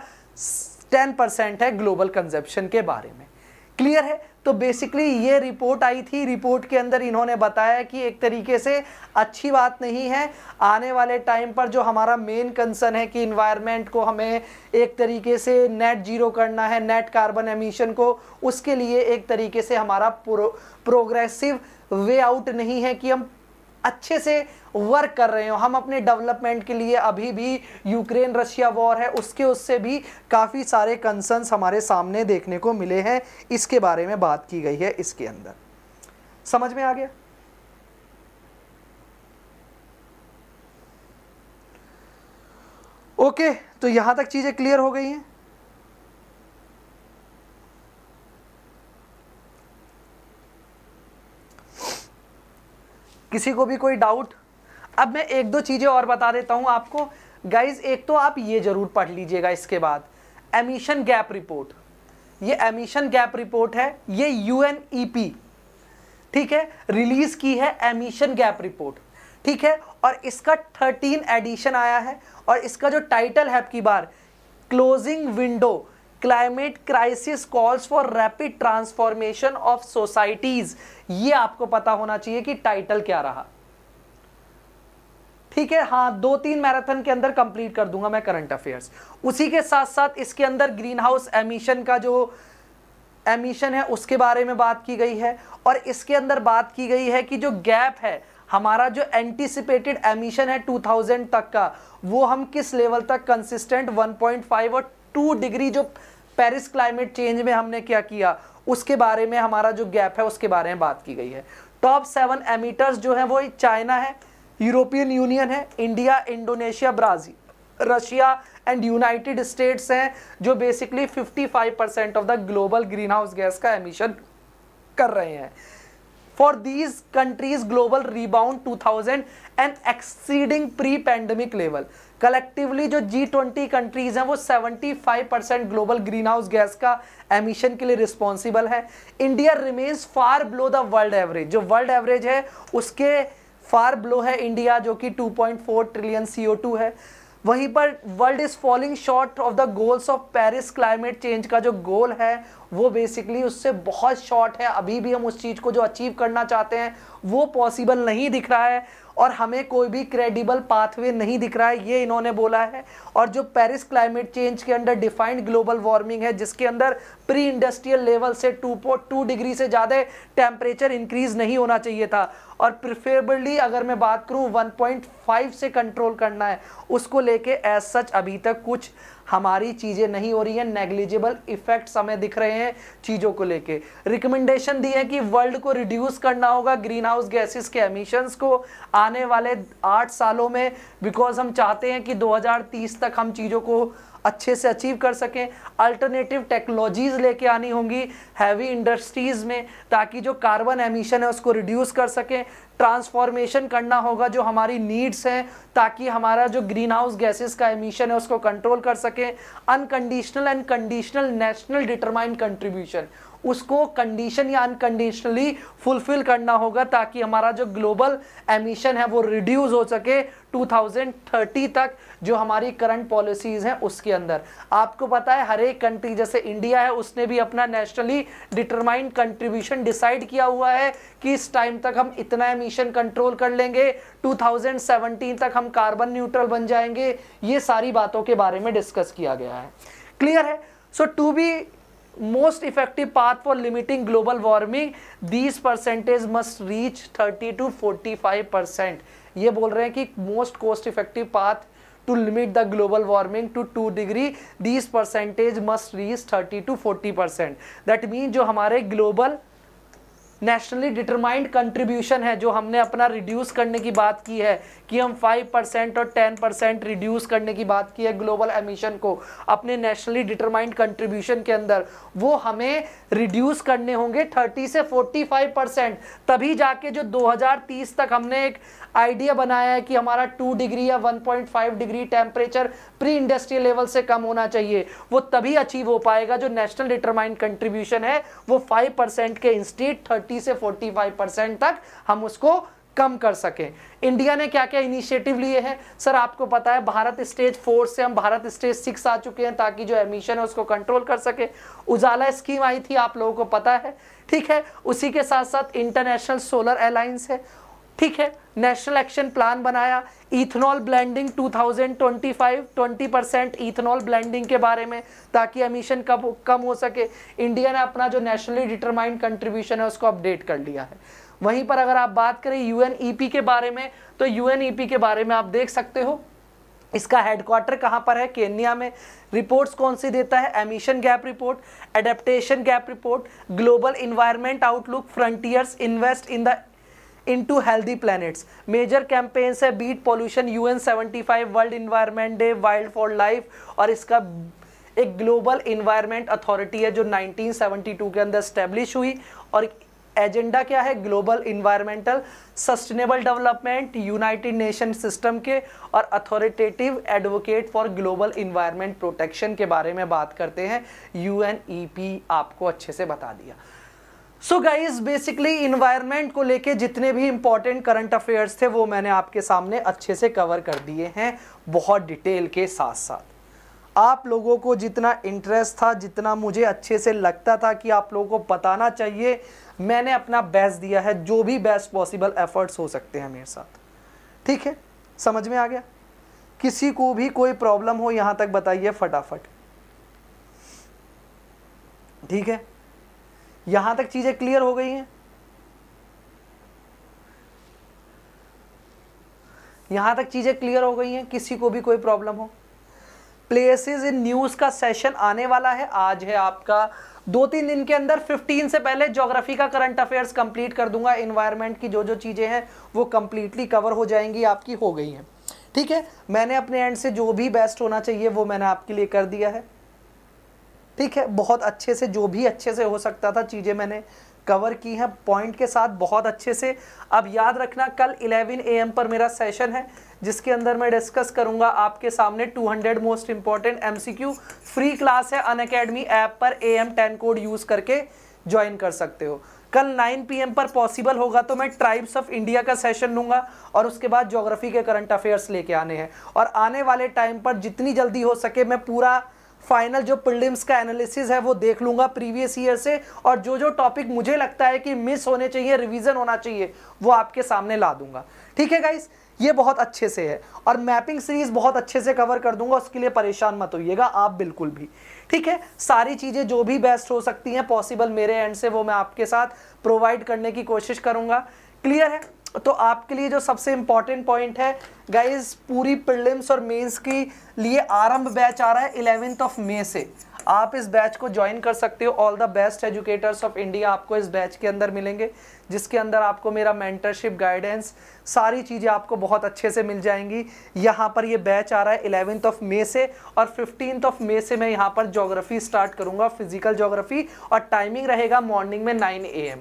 टेन परसेंट है ग्लोबल कंजप्शन के बारे में क्लियर है तो बेसिकली ये रिपोर्ट आई थी रिपोर्ट के अंदर इन्होंने बताया कि एक तरीके से अच्छी बात नहीं है आने वाले टाइम पर जो हमारा मेन कंसर्न है कि इन्वायरमेंट को हमें एक तरीके से नेट जीरो करना है नेट कार्बन एमिशन को उसके लिए एक तरीके से हमारा प्रो, प्रोग्रेसिव वे आउट नहीं है कि हम अच्छे से वर्क कर रहे हो हम अपने डेवलपमेंट के लिए अभी भी यूक्रेन रशिया वॉर है उसके उससे भी काफ़ी सारे कंसर्न्स हमारे सामने देखने को मिले हैं इसके बारे में बात की गई है इसके अंदर समझ में आ गया ओके तो यहां तक चीज़ें क्लियर हो गई हैं किसी को भी कोई डाउट अब मैं एक दो चीज़ें और बता देता हूँ आपको गाइज एक तो आप ये ज़रूर पढ़ लीजिएगा इसके बाद एमिशन गैप रिपोर्ट ये एमिशन गैप रिपोर्ट है ये यू e ठीक है रिलीज़ की है एमिशन गैप रिपोर्ट ठीक है और इसका थर्टीन एडिशन आया है और इसका जो टाइटल है आपकी बार closing window climate crisis calls for rapid transformation of societies ये आपको पता होना चाहिए कि टाइटल क्या रहा ठीक है हाँ दो तीन मैराथन के अंदर कंप्लीट कर दूंगा मैं करंट अफेयर्स उसी के साथ साथ इसके अंदर ग्रीन हाउस एमिशन का जो एमिशन है उसके बारे में बात की गई है और इसके अंदर बात की गई है कि जो गैप है हमारा जो एंटिसिपेटेड एमिशन है 2000 तक का वो हम किस लेवल तक कंसिस्टेंट 1.5 और 2 डिग्री जो पेरिस क्लाइमेट चेंज में हमने क्या किया उसके बारे में हमारा जो गैप है उसके बारे में बात की गई है टॉप सेवन एमिटर्स जो है वो चाइना है यूरोपियन यूनियन है India Indonesia Brazil Russia and United States हैं जो basically 55 percent of the global green house gas का एमिशन कर रहे हैं for these countries global rebound 2000 and exceeding pre pandemic level collectively जो जी ट्वेंटी कंट्रीज हैं वो 75 percent global green house gas का एमिशन के लिए रिस्पॉन्सिबल है India remains far below the world average जो वर्ल्ड एवरेज है उसके फार बिलो है इंडिया जो कि 2.4 ट्रिलियन टू है वहीं पर world is falling short of the goals of Paris climate change का जो गोल है वो बेसिकली उससे बहुत शॉर्ट है अभी भी हम उस चीज़ को जो अचीव करना चाहते हैं वो पॉसिबल नहीं दिख रहा है और हमें कोई भी क्रेडिबल पाथवे नहीं दिख रहा है ये इन्होंने बोला है और जो पेरिस क्लाइमेट चेंज के अंडर डिफाइंड ग्लोबल वार्मिंग है जिसके अंदर प्री इंडस्ट्रियल लेवल से टू टू डिग्री से ज़्यादा टेम्परेचर इंक्रीज नहीं होना चाहिए था और प्रिफेबली अगर मैं बात करूँ फाइव से कंट्रोल करना है उसको लेके एज सच अभी तक कुछ हमारी चीज़ें नहीं हो रही हैं नेग्लिजिबल इफेक्ट हमें दिख रहे हैं चीज़ों को लेके रिकमेंडेशन दी है कि वर्ल्ड को रिड्यूस करना होगा ग्रीन हाउस गैसेस के एमिशंस को आने वाले आठ सालों में बिकॉज हम चाहते हैं कि 2030 तक हम चीज़ों को अच्छे से अचीव कर सकें अल्टरनेटिव टेक्नोलॉजीज़ लेके आनी होंगी हैवी इंडस्ट्रीज़ में ताकि जो कार्बन एमिशन है उसको रिड्यूस कर सकें ट्रांसफॉर्मेशन करना होगा जो हमारी नीड्स हैं ताकि हमारा जो ग्रीन हाउस गैसेस का एमिशन है उसको कंट्रोल कर सकें unconditional and conditional national determined contribution उसको कंडीशन या अनकंडीशनली फुलफिल करना होगा ताकि हमारा जो ग्लोबल एमिशन है वो रिड्यूस हो सके 2030 तक जो हमारी करंट पॉलिसीज़ हैं उसके अंदर आपको पता है हर एक कंट्री जैसे इंडिया है उसने भी अपना नेशनली डिटरमाइंड कंट्रीब्यूशन डिसाइड किया हुआ है कि इस टाइम तक हम इतना एमिशन कंट्रोल कर लेंगे 2017 तक हम कार्बन न्यूट्रल बन जाएंगे ये सारी बातों के बारे में डिस्कस किया गया है क्लियर है so to be most effective path for limiting global warming these percentage must reach 30 to 45 percent ये बोल रहे हैं कि most cost effective path to limit the global warming to two degree these percentage must reach 30 to 40 percent that mean जो हमारे global nationally determined contribution है जो हमने अपना रिड्यूस करने की बात की है कि हम 5 परसेंट और 10 परसेंट रिड्यूस करने की बात की है ग्लोबल एमिशन को अपने नेशनली डिटरमाइंड कंट्रीब्यूशन के अंदर वो हमें रिड्यूस करने होंगे 30 से 45 परसेंट तभी जाके जो 2030 तक हमने एक आइडिया बनाया है कि हमारा टू डिग्री या 1.5 degree temperature pre industrial level से कम होना चाहिए वो तभी अचीव हो पाएगा जो नेशनल डिटरमाइंड कंट्रीब्यूशन है वो 5 परसेंट के इंस्टीट 30 से 45 परसेंट तक हम उसको कम कर सकें इंडिया ने क्या क्या इनिशिएटिव लिए हैं सर आपको पता है भारत स्टेज फोर से हम भारत स्टेज सिक्स आ चुके हैं ताकि जो एमिशन है उसको कंट्रोल कर सके उजाला स्कीम आई थी आप लोगों को पता है ठीक है उसी के साथ साथ इंटरनेशनल सोलर अलायंस है ठीक है नेशनल एक्शन प्लान बनाया ethanol blending 2025 20 percent ethanol blending के बारे में ताकि एमिशन कब कम हो सके इंडिया ने अपना जो नेशनली डिटरमाइंड कंट्रीब्यूशन है उसको अपडेट कर लिया है वहीं पर अगर आप बात करें यूएनईपी के बारे में तो यूएनईपी के बारे में आप देख सकते हो इसका हेडक्वार्टर कहाँ पर है केन्या में रिपोर्ट्स कौन सी देता है emission gap report adaptation gap report global environment outlook frontiers invest in the into healthy planets major campaigns है beat pollution UN 75 world environment day wild for life और इसका एक ग्लोबल इन्वायरमेंट अथॉरिटी है जो 1972 के अंदर स्टेब्लिश हुई और एजेंडा क्या है global environmental sustainable development United Nation system के और authoritative advocate for global environment protection के बारे में बात करते हैं यूएनईपी e आपको अच्छे से बता दिया सो गाइज बेसिकली इन्वायरमेंट को लेके जितने भी इंपॉर्टेंट करंट अफेयर्स थे वो मैंने आपके सामने अच्छे से कवर कर दिए हैं बहुत डिटेल के साथ साथ आप लोगों को जितना इंटरेस्ट था जितना मुझे अच्छे से लगता था कि आप लोगों को बताना चाहिए मैंने अपना बेस्ट दिया है जो भी बेस्ट पॉसिबल एफर्ट्स हो सकते हैं मेरे साथ ठीक है समझ में आ गया किसी को भी कोई प्रॉब्लम हो यहाँ तक बताइए फटाफट ठीक है यहां तक चीजें क्लियर हो गई हैं यहां तक चीजें क्लियर हो गई हैं किसी को भी कोई प्रॉब्लम हो प्लेसेस इन न्यूज का सेशन आने वाला है आज है आपका दो तीन दिन के अंदर 15 से पहले ज्योग्राफी का करंट अफेयर्स कंप्लीट कर दूंगा इन्वायरमेंट की जो जो चीज़ें हैं वो कंप्लीटली कवर हो जाएंगी आपकी हो गई हैं ठीक है मैंने अपने एंड से जो भी बेस्ट होना चाहिए वो मैंने आपके लिए कर दिया है ठीक है बहुत अच्छे से जो भी अच्छे से हो सकता था चीज़ें मैंने कवर की हैं पॉइंट के साथ बहुत अच्छे से अब याद रखना कल 11 एम पर मेरा सेशन है जिसके अंदर मैं डिस्कस करूंगा आपके सामने 200 most important MCQ free class है अन अकेडमी ऐप पर A M ten code use करके ज्वाइन कर सकते हो कल 9 पीएम पर पॉसिबल होगा तो मैं ट्राइब्स ऑफ इंडिया का सेशन लूँगा और उसके बाद ज्योग्राफी के करंट अफेयर्स लेके आने हैं और आने वाले टाइम पर जितनी जल्दी हो सके मैं पूरा फाइनल जो प्रिलिम्स का एनालिसिस है वो देख लूंगा प्रीवियस ईयर से और जो जो टॉपिक मुझे लगता है कि मिस होने चाहिए रिवीजन होना चाहिए वो आपके सामने ला दूंगा ठीक है गाइस ये बहुत अच्छे से है और मैपिंग सीरीज बहुत अच्छे से कवर कर दूंगा उसके लिए परेशान मत होइएगा आप बिल्कुल भी ठीक है सारी चीज़ें जो भी बेस्ट हो सकती हैं पॉसिबल मेरे एंड से वो मैं आपके साथ प्रोवाइड करने की कोशिश करूंगा क्लियर है तो आपके लिए जो सबसे इंपॉर्टेंट पॉइंट है गाइज पूरी प्रिलिम्स और मेंस के लिए आरंभ बैच आ रहा है इलेवेंथ ऑफ मे से आप इस बैच को ज्वाइन कर सकते हो all the best educators of India आपको इस बैच के अंदर मिलेंगे जिसके अंदर आपको मेरा मेंटरशिप गाइडेंस सारी चीज़ें आपको बहुत अच्छे से मिल जाएंगी यहाँ पर ये बैच आ रहा है इलेवेंथ ऑफ मे से और फिफ्टींथ ऑफ मे से मैं यहाँ पर जोग्राफ़ी स्टार्ट करूँगा फिजिकल जोग्राफ़ी और टाइमिंग रहेगा मॉर्निंग में नाइन ए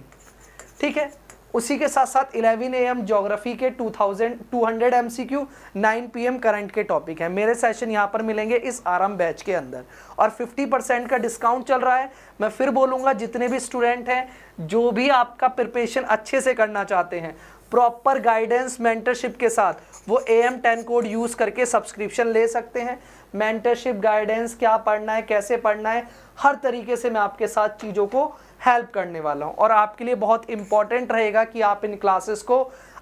ठीक है उसी के साथ साथ 11 ए एम जोग्राफी के 2000 200 एमसीक्यू 9 पीएम करंट के टॉपिक हैं मेरे सेशन यहाँ पर मिलेंगे इस आराम बैच के अंदर और 50 परसेंट का डिस्काउंट चल रहा है मैं फिर बोलूँगा जितने भी स्टूडेंट हैं जो भी आपका प्रिपरेशन अच्छे से करना चाहते हैं प्रॉपर गाइडेंस मेंटरशिप के साथ वो A M ten code use करके सब्सक्रिप्शन ले सकते हैं मेंटरशिप गाइडेंस क्या पढ़ना है कैसे पढ़ना है हर तरीके से मैं आपके साथ चीज़ों को हेल्प करने वाला हूँ और आपके लिए बहुत इंपॉर्टेंट रहेगा कि आप इन क्लासेस को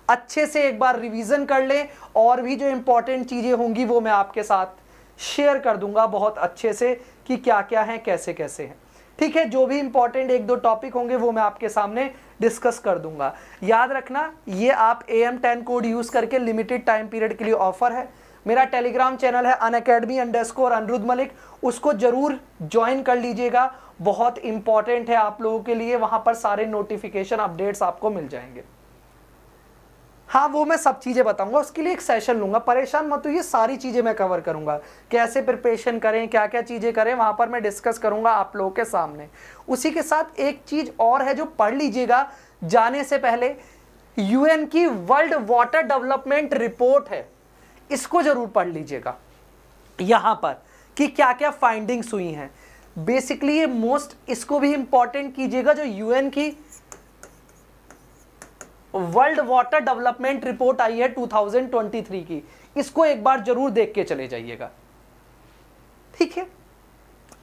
अच्छे से एक बार रिवीजन कर लें और भी जो इम्पॉर्टेंट चीज़ें होंगी वो मैं आपके साथ शेयर कर दूंगा बहुत अच्छे से कि क्या क्या है कैसे कैसे हैं ठीक है जो भी इंपॉर्टेंट एक दो टॉपिक होंगे वो मैं आपके सामने डिस्कस कर दूंगा याद रखना ये आप A M ten code use करके लिमिटेड टाइम पीरियड के लिए ऑफर है मेरा टेलीग्राम चैनल है Unacademy underscore Anirudh Malik उसको ज़रूर ज्वाइन कर लीजिएगा बहुत इंपॉर्टेंट है आप लोगों के लिए वहां पर सारे नोटिफिकेशन अपडेट्स आपको मिल जाएंगे हाँ वो मैं सब चीज़ें बताऊंगा उसके लिए एक सेशन लूंगा परेशान मत हो ये सारी चीज़ें मैं कवर करूंगा कैसे प्रिपरेशन करें क्या क्या चीज़ें करें वहाँ पर मैं डिस्कस करूंगा आप लोगों के सामने उसी के साथ एक चीज़ और है जो पढ़ लीजिएगा जाने से पहले यूएन की वर्ल्ड वाटर डेवलपमेंट रिपोर्ट है इसको ज़रूर पढ़ लीजिएगा यहाँ पर कि क्या क्या फाइंडिंग्स हुई हैं बेसिकली ये मोस्ट इसको भी इंपॉर्टेंट कीजिएगा जो यूएन की वर्ल्ड वाटर डेवलपमेंट रिपोर्ट आई है 2023 की इसको एक बार जरूर देख के चले जाइएगा ठीक है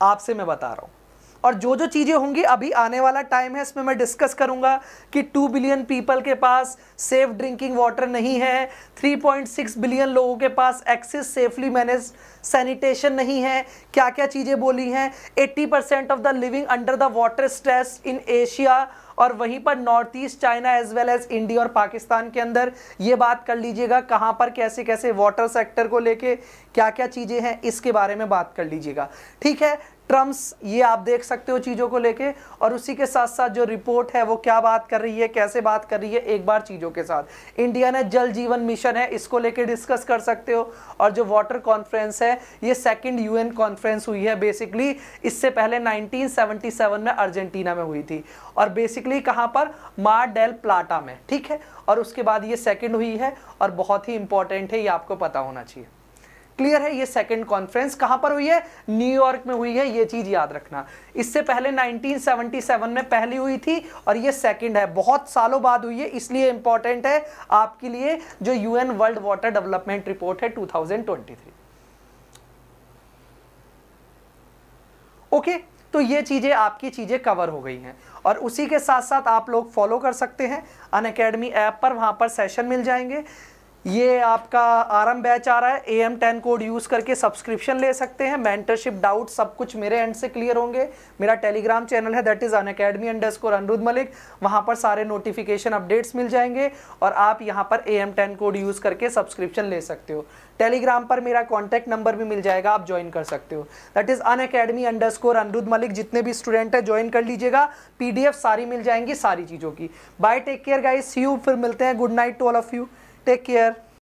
आपसे मैं बता रहा हूं और जो जो चीज़ें होंगी अभी आने वाला टाइम है इसमें मैं डिस्कस करूंगा कि टू बिलियन पीपल के पास सेफ ड्रिंकिंग वाटर नहीं है थ्री पॉइंट सिक्स बिलियन लोगों के पास एक्सेस सेफली मैनेज सैनिटेशन नहीं है क्या क्या चीज़ें बोली हैं eighty percent of the living under the water stress in Asia और वहीं पर north east China as well as India और पाकिस्तान के अंदर ये बात कर लीजिएगा कहाँ पर कैसे कैसे वाटर सेक्टर को लेके क्या क्या चीज़ें हैं इसके बारे में बात कर लीजिएगा ठीक है ट्रम्स ये आप देख सकते हो चीज़ों को लेके और उसी के साथ साथ जो रिपोर्ट है वो क्या बात कर रही है कैसे बात कर रही है एक बार चीज़ों के साथ इंडिया ने जल जीवन मिशन है इसको लेके डिस्कस कर सकते हो और जो वाटर कॉन्फ्रेंस है ये सेकंड यूएन कॉन्फ्रेंस हुई है बेसिकली इससे पहले 1977 में अर्जेंटीना में हुई थी और बेसिकली कहाँ पर मार डेल प्लाटा में ठीक है और उसके बाद ये सेकेंड हुई है और बहुत ही इंपॉर्टेंट है ये आपको पता होना चाहिए क्लियर है ये सेकंड कॉन्फ्रेंस कहां पर हुई है न्यूयॉर्क में हुई है ये चीज याद रखना इससे पहले 1977 में पहली हुई थी और ये सेकंड है बहुत सालों बाद हुई है इसलिए इंपॉर्टेंट है आपके लिए जो UN world water development report है 2023 ओके तो ये चीज़ें आपकी चीज़ें कवर हो गई हैं और उसी के साथ साथ आप लोग फॉलो कर सकते हैं अन ऐप पर वहां पर सेशन मिल जाएंगे ये आपका आरम बैच आ रहा है A M ten code use करके सब्सक्रिप्शन ले सकते हैं मेंटरशिप डाउट सब कुछ मेरे एंड से क्लियर होंगे मेरा टेलीग्राम चैनल है that is Unacademy underscore Anirudh Malik वहाँ पर सारे नोटिफिकेशन अपडेट्स मिल जाएंगे और आप यहाँ पर A M ten code use करके सब्सक्रिप्शन ले सकते हो टेलीग्राम पर मेरा कॉन्टैक्ट नंबर भी मिल जाएगा आप ज्वाइन कर सकते हो that is Unacademy underscore Anirudh Malik जितने भी स्टूडेंट हैं ज्वाइन कर लीजिएगा पी डी एफ सारी मिल जाएंगी सारी चीज़ों की bye take care guys see you फिर मिलते हैं good night to all of you Take care.